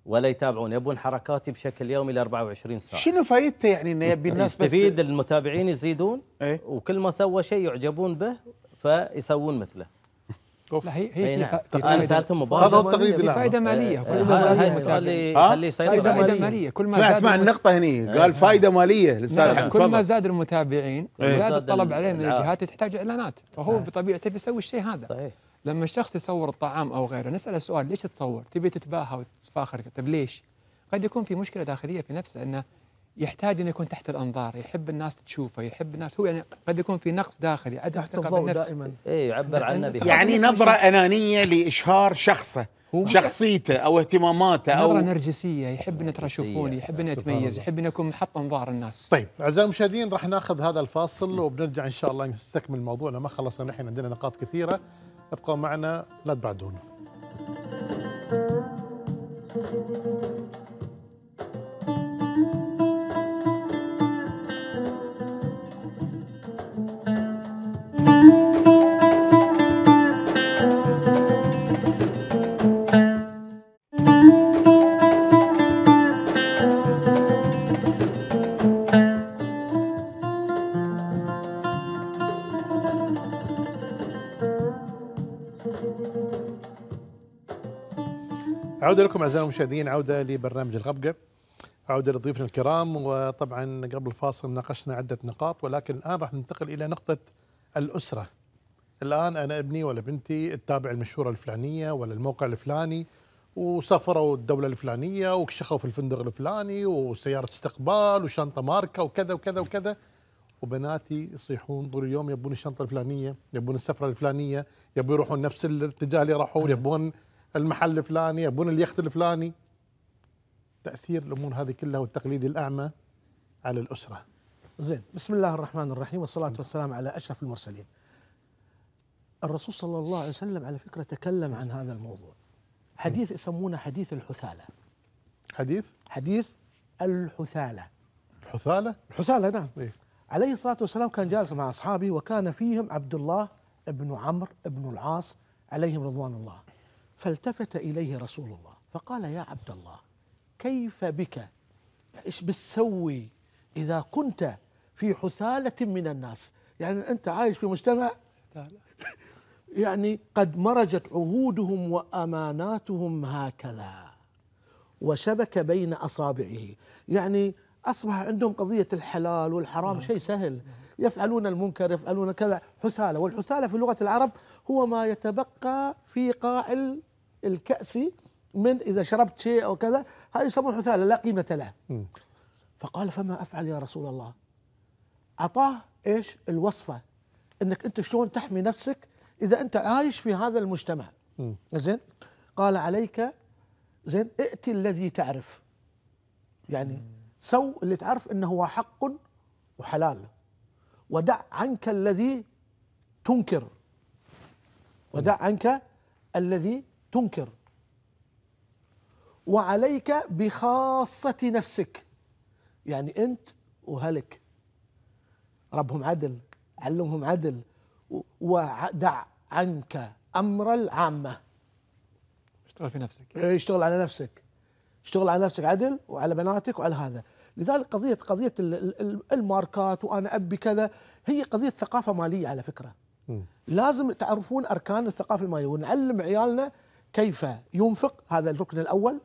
S7: ولا يتابعون يبون حركاتي بشكل يومي ل 24 ساعه
S2: شنو فايدته يعني انه يبي الناس يستفيد
S7: المتابعين يزيدون ايه؟ وكل ما سوى شيء يعجبون به فيسوون مثله
S6: شوف لا هي هي نعم. انا سالته مباشره هذا التقليد في فائده ماليه كل آه، ما خلي فائده ماليه كل ما اسمع اسمع النقطه
S2: هني آه. قال فائده ماليه للسالفه نعم. كل ما
S6: زاد المتابعين إيه. زاد الطلب عليه من الجهات اللي تحتاج اعلانات فهو بطبيعته بيسوي الشيء هذا صحيح لما الشخص يصور الطعام او غيره نساله سؤال ليش تصور؟ تبي تتباهى وتتفاخر طيب ليش؟ قد يكون في مشكله داخليه في نفسه انه يحتاج أن يكون تحت الأنظار يحب الناس تشوفه يحب الناس هو يعني قد يكون في نقص داخلي عدم ثقة بالنفس دائما إيه يعبر يعني عنه يعني نظرة
S2: أنانية لإشهار شخصه هو شخصيته او اهتماماته او نظره
S6: نرجسيه يحب ان ترى شوفوني يحب ان يتميز يحب ان يكون محط انظار الناس طيب اعزائي المشاهدين
S1: راح ناخذ هذا الفاصل وبنرجع ان شاء الله نستكمل موضوعنا ما خلصنا نحن عندنا نقاط كثيره ابقوا معنا لا تبعدونا عودة لكم أعزائي المشاهدين عودة لبرنامج الغبقة عودة لضيفنا الكرام وطبعا قبل الفاصل ناقشنا عدة نقاط ولكن الآن راح ننتقل إلى نقطة الأسرة الآن أنا ابني ولا بنتي تتابع المشهورة الفلانية ولا الموقع الفلاني وسافروا الدولة الفلانية وكشخوا في الفندق الفلاني وسيارة استقبال وشنطة ماركة وكذا وكذا وكذا وبناتي يصيحون طول اليوم يبون الشنطة الفلانية يبون السفرة الفلانية يبون يروحون نفس الاتجاه اللي راحوا يبون المحل الفلاني يبون اليخت الفلاني تاثير الامور هذه كلها والتقليد الاعمى على الاسره زين بسم الله الرحمن الرحيم والصلاه والسلام على اشرف المرسلين الرسول صلى
S4: الله عليه وسلم على فكره تكلم عن هذا الموضوع حديث يسمونه حديث الحثاله حديث حديث الحثاله الحثاله الحثاله نعم إيه؟ عليه الصلاه والسلام كان جالس مع اصحابه وكان فيهم عبد الله بن عمرو بن العاص عليهم رضوان الله فالتفت إليه رسول الله فقال يا عبد الله كيف بك إيش بتسوي إذا كنت في حثالة من الناس يعني أنت عايش في مجتمع يعني قد مرجت عهودهم وأماناتهم هكذا وشبك بين أصابعه يعني أصبح عندهم قضية الحلال والحرام شيء نعم. سهل يفعلون المنكر يفعلون كذا حثالة والحثالة في لغة العرب هو ما يتبقى في قاع الكأس من إذا شربت شيء أو كذا هذا يسموه حثالة لا قيمة له فقال فما أفعل يا رسول الله أعطاه إيش الوصفة أنك أنت شلون تحمي نفسك إذا أنت عايش في هذا المجتمع زين قال عليك زين ائتي الذي تعرف يعني سو اللي تعرف أنه هو حق وحلال ودع عنك الذي تنكر ودع عنك الذي تنكر وعليك بخاصة نفسك يعني أنت وهلك ربهم عدل علمهم عدل ودع عنك أمر العامة
S6: اشتغل في نفسك إيه،
S4: اشتغل على نفسك اشتغل على نفسك عدل وعلى بناتك وعلى هذا لذلك قضية قضية الماركات وأنا أبي كذا هي قضية ثقافة مالية على فكرة م. لازم تعرفون أركان الثقافة المالية ونعلم عيالنا كيف ينفق هذا الركن الأول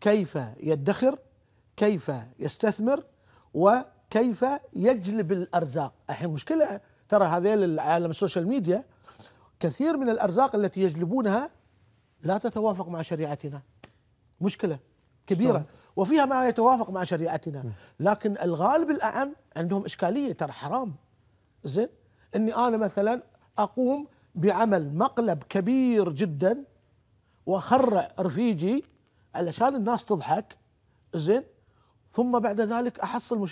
S4: كيف يدخر كيف يستثمر وكيف يجلب الأرزاق الحين مشكلة ترى هذيل عالم السوشيال ميديا كثير من الأرزاق التي يجلبونها لا تتوافق مع شريعتنا مشكلة كبيرة وفيها ما يتوافق مع شريعتنا لكن الغالب الأعم عندهم إشكالية ترى حرام زين أني أنا مثلا أقوم بعمل مقلب كبير جدا وخر رفيجي علشان الناس تضحك زين ثم بعد ذلك احصل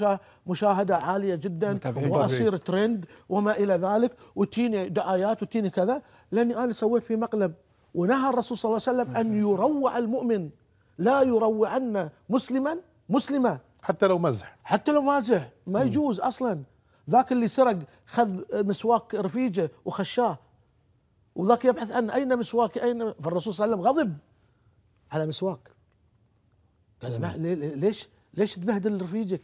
S4: مشاهده عاليه جدا واصير ترند وما الى ذلك وتيني دعايات وتيني كذا لاني انا سويت في مقلب ونهى الرسول صلى الله عليه وسلم ان يروع المؤمن لا يروعن مسلما مسلمه حتى لو مزح حتى لو مزح ما يجوز اصلا ذاك اللي سرق خذ مسواك رفيجه وخشاه وذاك يبحث عن أين مسواك أين فالرسول صلى الله عليه وسلم غضب على مسواك قال ما ليش ليش تبهدل رفيجك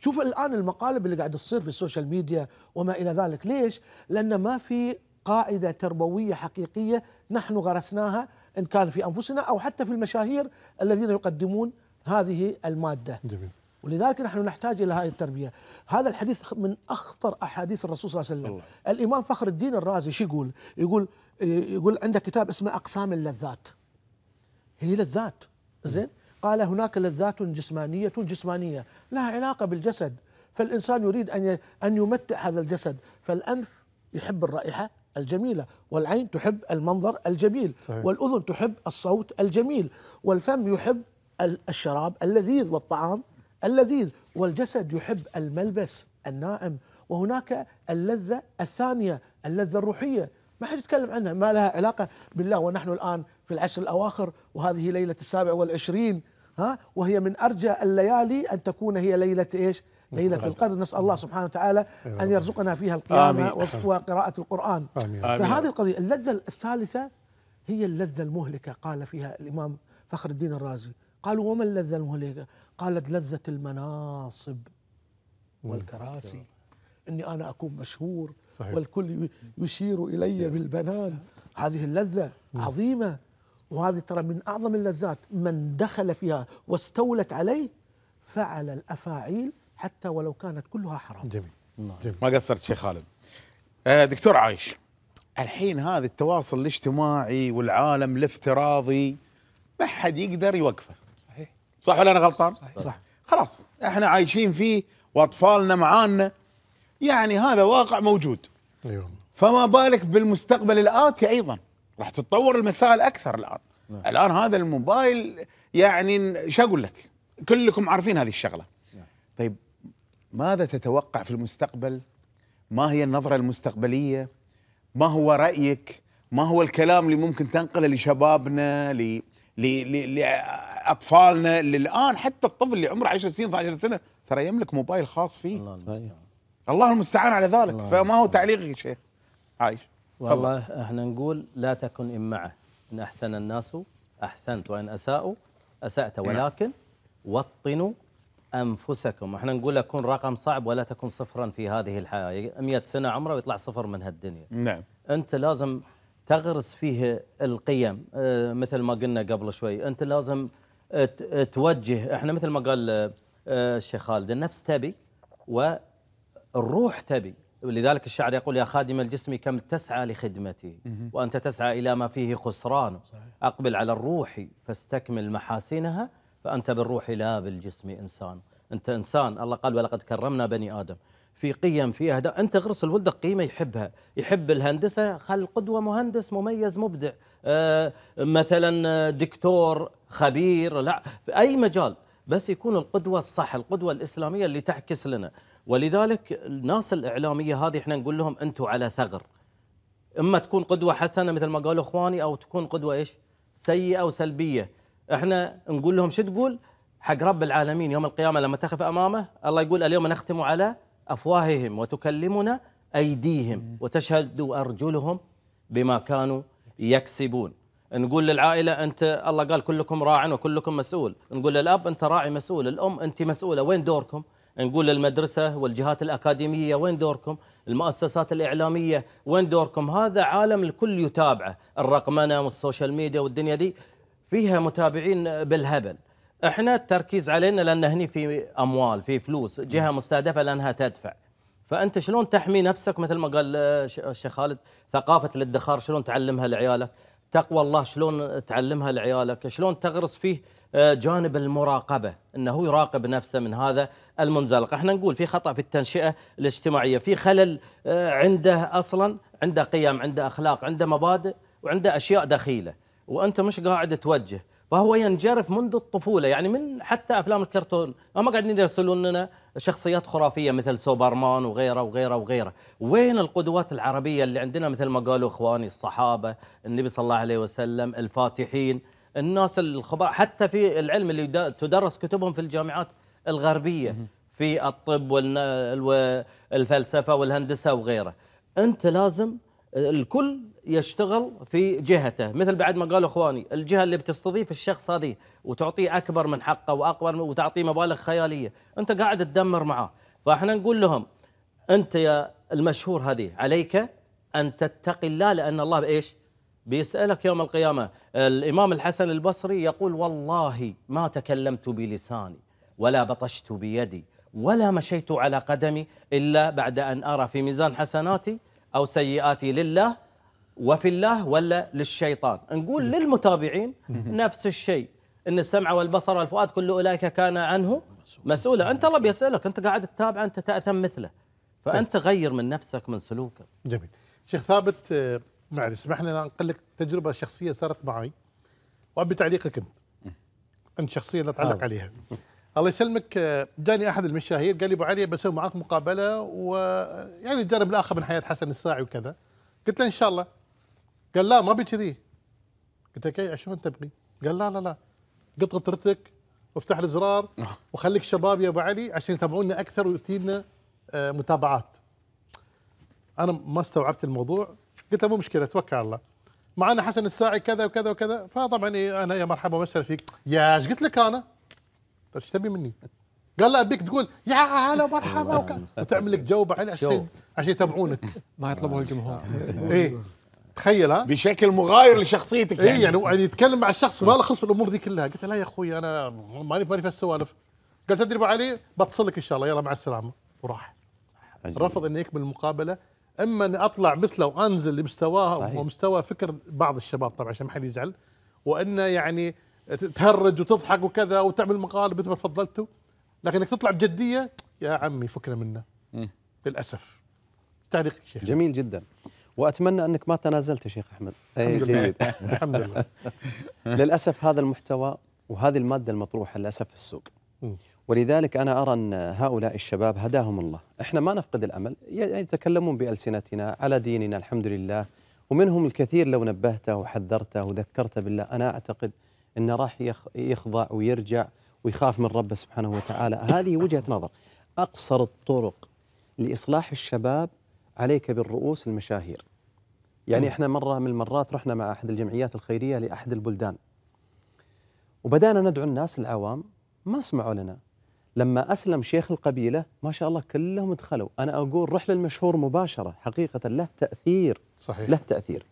S4: شوف الآن المقالب اللي قاعد تصير في السوشيال ميديا وما إلى ذلك ليش لأن ما في قاعدة تربوية حقيقية نحن غرسناها إن كان في أنفسنا أو حتى في المشاهير الذين يقدمون هذه المادة جميل. ولذلك نحن نحتاج إلى هذه التربية هذا الحديث من أخطر أحاديث الرسول صلى الله عليه وسلم الله. الإمام فخر الدين الرازي شو يقول يقول يقول عندك كتاب اسمه اقسام اللذات هي لذات زين قال هناك لذات جسمانيه جسمانيه لها علاقه بالجسد فالانسان يريد ان ان يمتع هذا الجسد فالانف يحب الرائحه الجميله والعين تحب المنظر الجميل صحيح. والاذن تحب الصوت الجميل والفم يحب الشراب اللذيذ والطعام اللذيذ والجسد يحب الملبس النائم وهناك اللذه الثانيه اللذه الروحيه ما حد يتكلم عنها ما لها علاقة بالله ونحن الآن في العشر الأواخر وهذه ليلة السابع والعشرين ها وهي من أرجى الليالي أن تكون هي ليلة إيش ليلة القدر نسأل الله سبحانه وتعالى أيوة أن يرزقنا فيها القيامة وقراءة القرآن آمين. فهذه القضية اللذة الثالثة هي اللذة المهلكة قال فيها الإمام فخر الدين الرازي قالوا وما اللذة المهلكة قالت لذة المناصب والكراسي اني انا اكون مشهور صحيح. والكل يشير الي نعم. بالبنان هذه اللذه نعم. عظيمه وهذه ترى من اعظم اللذات من دخل فيها واستولت عليه فعل الافاعيل حتى ولو كانت كلها حرام
S2: جميل, جميل. ما قصرت شيخ خالد آه، دكتور عايش الحين هذا التواصل الاجتماعي والعالم الافتراضي ما حد يقدر يوقفه صحيح صح ولا انا غلطان صحيح. صح طيب. خلاص احنا عايشين فيه واطفالنا معانا يعني هذا واقع موجود أيوة. فما بالك بالمستقبل الآتي أيضا راح تتطور المسائل أكثر الآن نعم. الآن هذا الموبايل يعني شو أقول لك كلكم عارفين هذه الشغلة نعم. طيب ماذا تتوقع في المستقبل ما هي النظرة المستقبلية ما هو رأيك ما هو الكلام اللي ممكن تنقله لشبابنا ل... لأطفالنا اللي الآن حتى الطفل اللي عمره 10 سنين 12 سنة ترى يملك موبايل خاص فيه الله الله المستعان على ذلك الله فما هو تعليقك يا شيخ عايش والله فضل. احنا نقول لا
S7: تكن إمعة إن أحسن الناس أحسنت وإن أساءوا أسأت نعم. ولكن وطنوا أنفسكم احنا نقول اكون كن رقم صعب ولا تكن صفرا في هذه الحياة 100 سنة عمره ويطلع صفر من هالدنيا نعم أنت لازم تغرس فيه القيم آه، مثل ما قلنا قبل شوي أنت لازم توجه احنا مثل ما قال آه، الشيخ خالد النفس تبي الروح تبي لذلك الشعر يقول يا خادم الجسم كم تسعى لخدمتي وأنت تسعى إلى ما فيه خسران أقبل على الروح فاستكمل محاسنها فأنت بالروح لا بالجسم إنسان أنت إنسان الله قال ولقد كرمنا بني آدم في قيم في أهداف أنت غرس لولدك قيمة يحبها يحب الهندسة خل قدوة مهندس مميز مبدع أه مثلا دكتور خبير لا في أي مجال بس يكون القدوة الصح القدوة الإسلامية اللي تعكس لنا ولذلك الناس الاعلاميه هذه احنا نقول لهم انتم على ثغر اما تكون قدوه حسنه مثل ما قالوا اخواني او تكون قدوه ايش سيئه وسلبيه احنا نقول لهم شو تقول حق رب العالمين يوم القيامه لما تقف امامه الله يقول اليوم نختم على افواههم وتكلمنا ايديهم وتشهد ارجلهم بما كانوا يكسبون نقول للعائله انت الله قال كلكم راع وكلكم مسؤول نقول للاب انت راعي مسؤول الام انت مسؤوله وين دوركم نقول للمدرسة والجهات الأكاديمية وين دوركم المؤسسات الإعلامية وين دوركم هذا عالم الكل يتابعه الرقمنة والسوشيال ميديا والدنيا دي فيها متابعين بالهبل احنا التركيز علينا لان هني في اموال في فلوس جهه مستهدفه لانها تدفع فانت شلون تحمي نفسك مثل ما قال الشيخ خالد ثقافه الادخار شلون تعلمها لعيالك تقوى الله شلون تعلمها لعيالك شلون تغرس فيه آه، جانب المراقبة أنه يراقب نفسه من هذا المنزلق احنا نقول في خطأ في التنشئة الاجتماعية في خلل آه، عنده أصلا عنده قيم عنده أخلاق عنده مبادئ وعنده أشياء دخيلة وأنت مش قاعد توجه فهو ينجرف منذ الطفولة يعني من حتى أفلام الكرتون هم قاعدين يرسلون لنا شخصيات خرافية مثل سوبرمان وغيره وغيره وغيره وين القدوات العربية اللي عندنا مثل ما قالوا إخواني الصحابة النبي صلى الله عليه وسلم الفاتحين الناس الخبراء حتى في العلم اللي تدرس كتبهم في الجامعات الغربيه في الطب والفلسفه والهندسه وغيره انت لازم الكل يشتغل في جهته مثل بعد ما قال اخواني الجهه اللي بتستضيف الشخص هذه وتعطيه اكبر من حقه واكبر وتعطيه مبالغ خياليه انت قاعد تدمر معاه فاحنا نقول لهم انت يا المشهور هذه عليك ان تتقي الله لان الله بايش بيسألك يوم القيامة الإمام الحسن البصري يقول والله ما تكلمت بلساني ولا بطشت بيدي ولا مشيت على قدمي إلا بعد أن أرى في ميزان حسناتي أو سيئاتي لله وفي الله ولا للشيطان نقول للمتابعين نفس الشيء إن السمع والبصر والفؤاد كل أولئك كان عنه مسؤولا أنت الله بيسألك أنت قاعد تتابع أنت تأثم مثله فأنت
S1: طيب. غير من نفسك من سلوكك جميل شيخ ثابت معلش اسمح لي انقل لك تجربه شخصيه صارت معي وابي تعليقك انت انت شخصيا اتعلق آه. عليها الله يسلمك جاني احد المشاهير قال لي ابو علي بسوي معاك مقابله ويعني الجانب الاخر من حياه حسن الساعي وكذا قلت له ان شاء الله قال لا ما ابي كذي قلت له اي شلون تبغي؟ قال لا لا لا قط قطرتك وافتح الزرار وخليك شباب يا ابو علي عشان يتابعونا اكثر ويتينا آه، متابعات انا ما استوعبت الموضوع قلت له مو مشكله توكل على الله معنا حسن الساعي كذا وكذا وكذا فطبعا إيه، انا يا مرحبا ومسهلا فيك يا ايش قلت لك انا؟ ايش تبي مني؟ قال لا ابيك تقول يا هلا ومرحبا وتعمل لك جو بعدين عشان عشان يتابعونك ما يطلبه الجمهور اي تخيل ها بشكل مغاير لشخصيتك إيه، يعني اي يعني, يعني يتكلم مع الشخص ما له خص بالامور ذي كلها قلت له لا يا اخوي انا ماني ماني في السوالف قال تدري ابو علي بتصلك ان شاء الله يلا مع السلامه وراح رفض انه يكمل المقابله اما اني اطلع مثله وانزل لمستواه صحيح. ومستوى فكر بعض الشباب طبعا عشان ما حد يزعل وانه يعني تهرج وتضحك وكذا وتعمل مقال مثل ما تفضلتوا لكن انك تطلع بجديه يا عمي فكنا منه للاسف تعليق شيخ جميل جدا واتمنى انك ما تنازلت يا شيخ احمد اي
S5: جيد الحمد لله للاسف هذا المحتوى وهذه الماده المطروحه للاسف في السوق ولذلك أنا أرى أن هؤلاء الشباب هداهم الله إحنا ما نفقد الأمل يتكلمون بألسنتنا على ديننا الحمد لله ومنهم الكثير لو نبهته وحذرته وذكرته بالله أنا أعتقد أنه راح يخضع ويرجع ويخاف من ربه سبحانه وتعالى هذه وجهة نظر أقصر الطرق لإصلاح الشباب عليك بالرؤوس المشاهير يعني احنا مره من المرات رحنا مع احد الجمعيات الخيريه لاحد البلدان وبدانا ندعو الناس العوام ما سمعوا لنا لما أسلم شيخ القبيلة ما شاء الله كلهم دخلوا أنا أقول روح للمشهور مباشرة حقيقة له تأثير صحيح له تأثير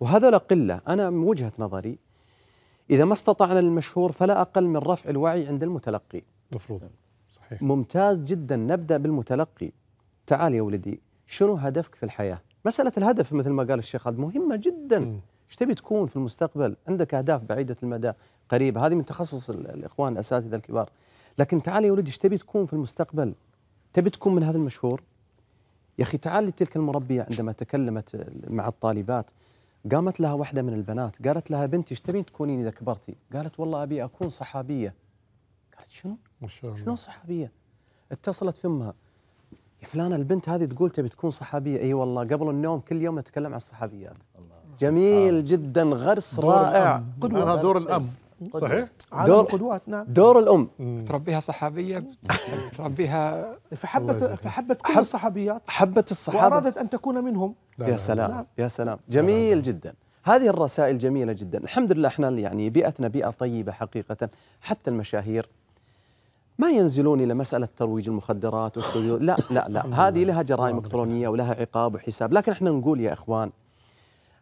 S5: وهذا قلة أنا من وجهة نظري إذا ما استطعنا المشهور فلا أقل من رفع الوعي عند المتلقي مفروض صحيح ممتاز جدا نبدأ بالمتلقي تعال يا ولدي شنو هدفك في الحياة مسألة الهدف مثل ما قال الشيخ هذا مهمة جدا ايش تبي تكون في المستقبل عندك أهداف بعيدة المدى قريبة هذه من تخصص الإخوان الأساتذة الكبار لكن تعال يا ولدي ايش تبي تكون في المستقبل؟ تبي تكون من هذا المشهور؟ يا اخي تعال لتلك المربيه عندما تكلمت مع الطالبات قامت لها واحده من البنات قالت لها بنتي ايش تبين تكونين اذا كبرتي؟ قالت والله ابي اكون صحابيه. قالت شنو؟ ما شاء الله شنو صحابيه؟ اتصلت في امها يا فلانه البنت هذه تقول تبي تكون صحابيه، اي والله قبل النوم كل يوم اتكلم عن الصحابيات. الله جميل آه. جدا
S6: غرس دور رائع الأم. قدوه هذا دور الام
S4: صحيح دور القدوات نعم
S6: دور الام تربيها صحابيه تربيها فحبت فحبت كل
S4: الصحابيات
S5: حبت
S6: الصحابه
S4: وارادت ان تكون منهم
S5: نعم. يا سلام يا سلام جميل جدا هذه الرسائل جميله جدا الحمد لله احنا يعني بيئتنا بيئه طيبه حقيقه حتى المشاهير ما ينزلون الى مساله ترويج المخدرات والسيول لا لا لا هذه لها جرائم الكترونيه ولها عقاب وحساب لكن احنا نقول يا اخوان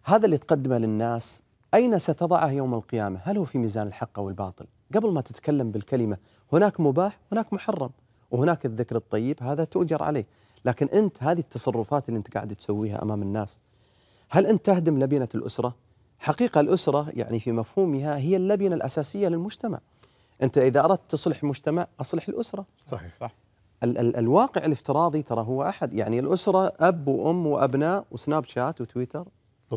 S5: هذا اللي تقدمه للناس أين ستضعه يوم القيامة هل هو في ميزان الحق أو الباطل قبل ما تتكلم بالكلمة هناك مباح هناك محرم وهناك الذكر الطيب هذا تؤجر عليه لكن أنت هذه التصرفات اللي أنت قاعد تسويها أمام الناس هل أنت تهدم لبنة الأسرة حقيقة الأسرة يعني في مفهومها هي اللبنة الأساسية للمجتمع أنت إذا أردت تصلح المجتمع أصلح الأسرة صحيح صح ال- ال- الواقع الافتراضي ترى هو أحد يعني الأسرة أب وأم وأبناء وسناب شات وتويتر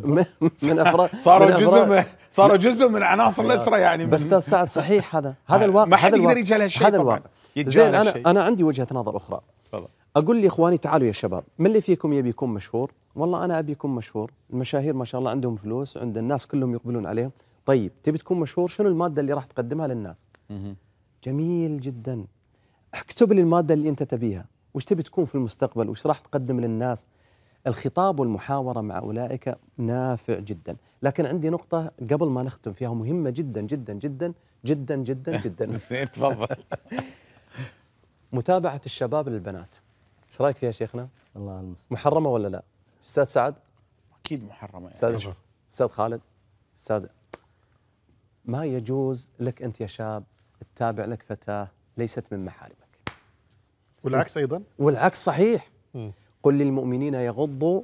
S5: من افراد صاروا جزء صاروا جزء من عناصر أيوة. الاسره يعني بس استاذ سعد صحيح هذا هذا الواقع ما حد يقدر يجهل هالشيء هذا الواقع زين انا انا عندي وجهه نظر اخرى تفضل اقول لاخواني تعالوا يا شباب من اللي فيكم يبي يكون مشهور والله انا ابي يكون مشهور المشاهير ما شاء الله عندهم فلوس عند الناس كلهم يقبلون عليهم طيب تبي تكون مشهور شنو الماده اللي راح تقدمها للناس جميل جدا اكتب لي الماده اللي انت تبيها وش تبي تكون في المستقبل وش راح تقدم للناس الخطاب والمحاورة مع أولئك نافع جدا لكن عندي نقطة قبل ما نختم فيها مهمة جدا جدا جدا جدا جدا جدا تفضل متابعة الشباب للبنات ايش رايك فيها شيخنا؟ الله المستعان محرمة ولا لا؟ استاذ سعد؟ اكيد محرمة استاذ يعني. استاذ خالد استاذ ما يجوز لك انت يا شاب تتابع لك فتاة ليست من محارمك
S1: والعكس ايضا والعكس صحيح م.
S5: قل للمؤمنين يغضوا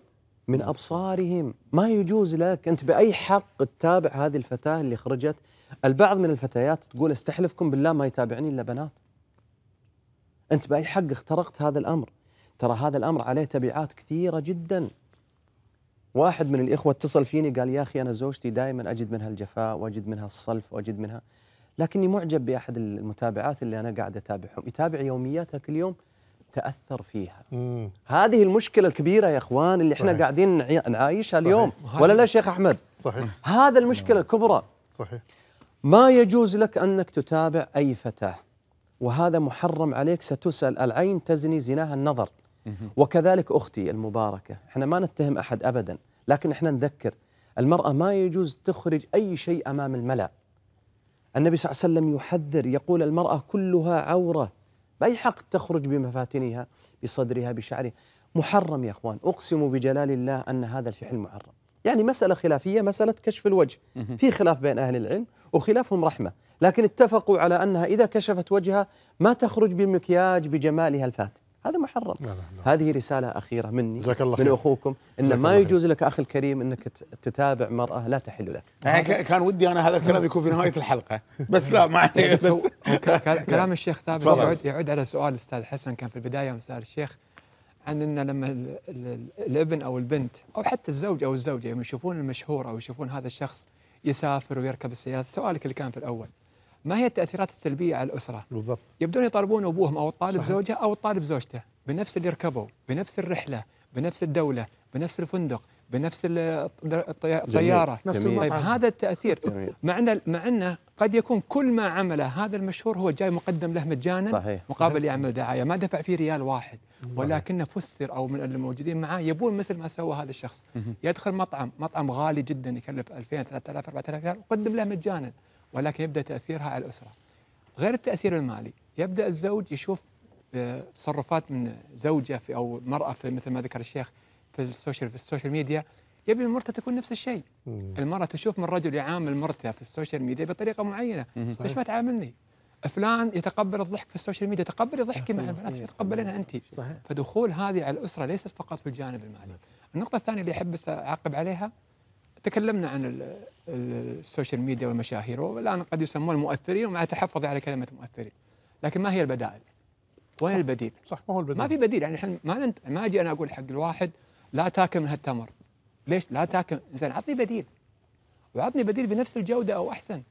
S5: من أبصارهم ما يجوز لك أنت بأي حق تتابع هذه الفتاة اللي خرجت البعض من الفتيات تقول استحلفكم بالله ما يتابعني إلا بنات أنت بأي حق اخترقت هذا الأمر ترى هذا الأمر عليه تبعات كثيرة جدا واحد من الإخوة اتصل فيني قال يا أخي أنا زوجتي دائما أجد منها الجفاء وأجد منها الصلف وأجد منها لكني معجب بأحد المتابعات اللي أنا قاعد أتابعهم يتابع يومياتها كل يوم تاثر فيها مم. هذه المشكله الكبيره يا اخوان اللي احنا صحيح. قاعدين نعايشها اليوم صحيح. ولا لا شيخ احمد صحيح هذا المشكله نعم. الكبرى صحيح ما يجوز لك انك تتابع اي فتاه وهذا محرم عليك ستسال العين تزني زناها النظر مم. وكذلك اختي المباركه احنا ما نتهم احد ابدا لكن احنا نذكر المراه ما يجوز تخرج اي شيء امام الملأ النبي صلى الله عليه وسلم يحذر يقول المراه كلها عوره بأي حق تخرج بمفاتنها بصدرها بشعرها محرم يا أخوان أقسم بجلال الله أن هذا الفعل محرم يعني مسألة خلافية مسألة كشف الوجه في خلاف بين أهل العلم وخلافهم رحمة لكن اتفقوا على أنها إذا كشفت وجهها ما تخرج بالمكياج بجمالها الفاتن هذا محرم لا لا لا. هذه رسالة أخيرة مني الله من أخوكم أن ما يجوز لك أخي الكريم أنك تتابع مرأة لا تحل لك
S2: آه، كان ودي أنا هذا الكلام يكون في نهاية الحلقة بس لا ما كلام الشيخ ثابت يعود,
S6: يعود على سؤال الأستاذ حسن كان في البداية يوم سأل الشيخ عن أن لما الـ الـ الابن أو البنت أو حتى الزوج أو الزوجة يوم يشوفون المشهور أو يشوفون هذا الشخص يسافر ويركب السيارات سؤالك اللي كان في الأول ما هي التاثيرات السلبيه على الاسره بالضبط يبدون يطالبون ابوهم او الطالب صحيح. او الطالب زوجته بنفس اللي ركبوا بنفس الرحله بنفس الدوله بنفس الفندق بنفس الطياره نفس طيب هذا التاثير مع ان مع انه قد يكون كل ما عمله هذا المشهور هو جاي مقدم له مجانا صحيح. مقابل صحيح. يعمل دعايه ما دفع فيه ريال واحد ولكنه فسر او من الموجودين معاه يبون مثل ما سوى هذا الشخص يدخل مطعم مطعم غالي جدا يكلف 2000 3000 4000 ريال وقدم له مجانا ولكن يبدا تاثيرها على الاسره غير التاثير المالي يبدا الزوج يشوف آه، تصرفات من زوجه في او مراه في مثل ما ذكر الشيخ في السوشيال في السوشيال ميديا يبي مرته تكون نفس الشيء المراه تشوف من رجل يعامل مرته في السوشيال ميديا بطريقه معينه ليش ما تعاملني فلان يتقبل الضحك في السوشيال ميديا تقبلي ضحكي مع البنات تقبلينها انت صحيح. فدخول هذه على الاسره ليست فقط في الجانب المالي نعم. النقطه الثانيه اللي احب اعقب عليها تكلمنا عن السوشيال ميديا والمشاهير والان قد يسمون المؤثرين ومع تحفظي على كلمه مؤثرين لكن ما هي البدائل؟ وين البديل؟ صح ما هو البديل ما في بديل يعني احنا ما ننت... ما اجي انا اقول حق الواحد لا تاكل من هالتمر ليش لا تاكل زين عطني بديل وعطني بديل بنفس الجوده او احسن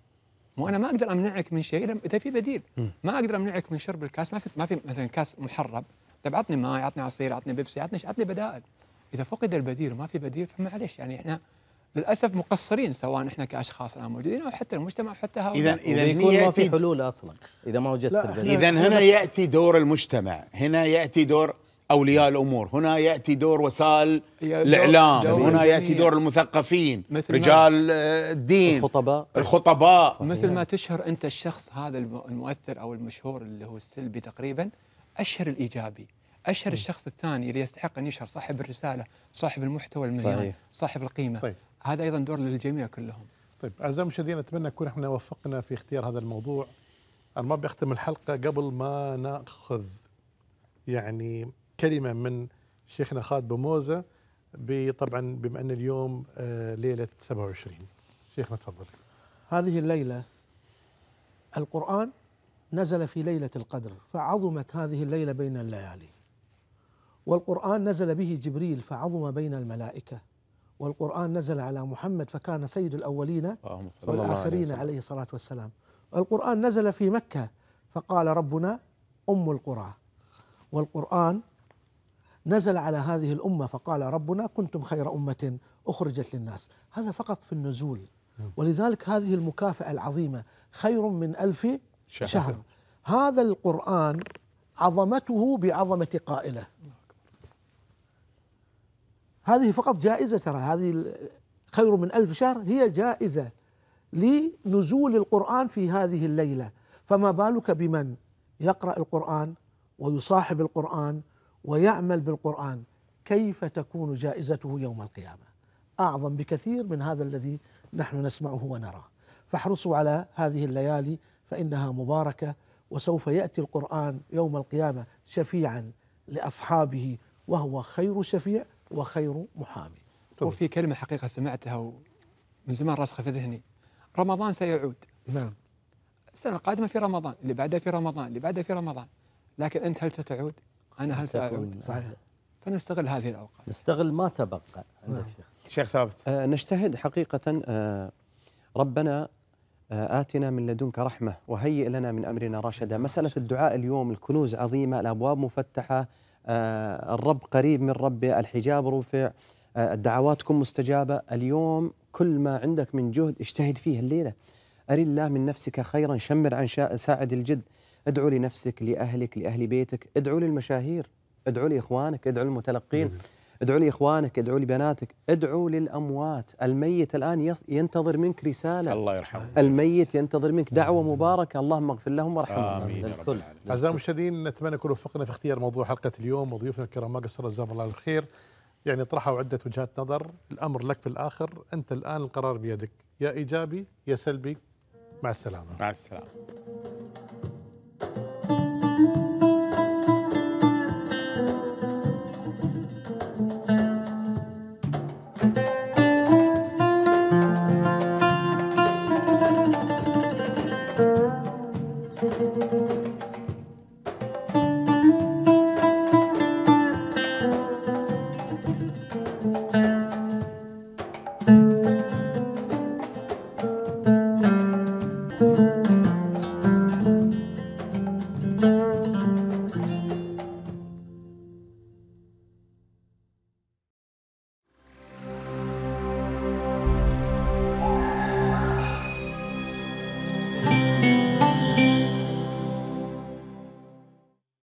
S6: مو انا ما اقدر امنعك من شيء اذا في بديل ما اقدر امنعك من شرب الكاس ما في ما في مثلا كاس محرب طيب عطني ماي عطني عصير عطني بيبسي عطني عطني بدائل اذا فقد البديل وما في بديل فمعليش يعني احنا للاسف مقصرين سواء احنا كاشخاص الان موجودين او حتى المجتمع او حتى هؤلاء اذا اذا ما في حلول اصلا اذا ما وجدت اذا هنا
S2: ياتي دور المجتمع هنا ياتي دور اولياء الامور هنا ياتي
S6: دور وسائل الاعلام هنا ياتي دور
S2: المثقفين رجال آه، الدين الخطباء الخطباء صحيح. مثل ما
S6: تشهر انت الشخص هذا المؤثر او المشهور اللي هو السلبي تقريبا اشهر الايجابي اشهر م. الشخص الثاني اللي يستحق ان يشهر صاحب الرساله صاحب المحتوى المليان صاحب القيمه طيب. هذا ايضا دور للجميع كلهم
S1: طيب اعزائي المشاهدين اتمنى نكون احنا وفقنا في اختيار هذا الموضوع انا ما بختم الحلقه قبل ما ناخذ يعني كلمه من شيخنا خالد بموزه طبعا بما ان اليوم آه، ليله 27 شيخنا تفضل هذه الليله
S4: القران نزل في ليله القدر فعظمت هذه الليله بين الليالي والقران نزل به جبريل فعظم بين الملائكه والقرآن نزل على محمد فكان سيد الأولين والآخرين عليه الصلاة والسلام القرآن نزل في مكة فقال ربنا أم القرى والقرآن نزل على هذه الأمة فقال ربنا كنتم خير أمة أخرجت للناس هذا فقط في النزول نعم. ولذلك هذه المكافأة العظيمة خير من ألف شهر, شهر. هذا القرآن عظمته بعظمة قائله هذه فقط جائزة ترى هذه خير من ألف شهر هي جائزة لنزول القرآن في هذه الليلة فما بالك بمن يقرأ القرآن ويصاحب القرآن ويعمل بالقرآن كيف تكون جائزته يوم القيامة أعظم بكثير من هذا الذي نحن نسمعه ونراه فاحرصوا على هذه الليالي فإنها مباركة وسوف يأتي القرآن يوم القيامة شفيعا لأصحابه وهو خير شفيع
S6: وخير محامي طبعا. وفي كلمة حقيقة سمعتها من زمان راسخة في ذهني رمضان سيعود نعم السنة القادمة في رمضان اللي بعدها في رمضان اللي بعدها في رمضان لكن أنت هل ستعود أنا هل سأعود صحيح فنستغل هذه الأوقات نستغل ما
S5: تبقى عندك نعم. شيخ شيخ ثابت آه نجتهد حقيقة آه ربنا آه، آتنا من لدنك رحمة وهيئ لنا من أمرنا رشدا مسألة الدعاء اليوم الكنوز عظيمة الأبواب مفتحة آه، الرب قريب من ربه الحجاب رفع آه، دعواتكم مستجابة اليوم كل ما عندك من جهد اجتهد فيه الليلة أري الله من نفسك خيرا شمر عن ساعد الجد ادعو لنفسك لأهلك لأهل بيتك ادعو للمشاهير ادعو لإخوانك ادعو للمتلقين جميل. ادعوا لإخوانك ادعوا لبناتك ادعوا للأموات الميت الآن ينتظر منك رسالة الله يرحمه الميت ينتظر منك دعوة مباركة اللهم اغفر لهم وارحمهم آمين
S1: أعزائي المشاهدين نتمنى كل وفقنا في اختيار موضوع حلقة اليوم وضيوفنا الكرام ما قصروا جزاهم الله الخير يعني طرحوا عدة وجهات نظر الأمر لك في الآخر أنت الآن القرار بيدك يا إيجابي يا سلبي مع السلامة
S2: مع السلامة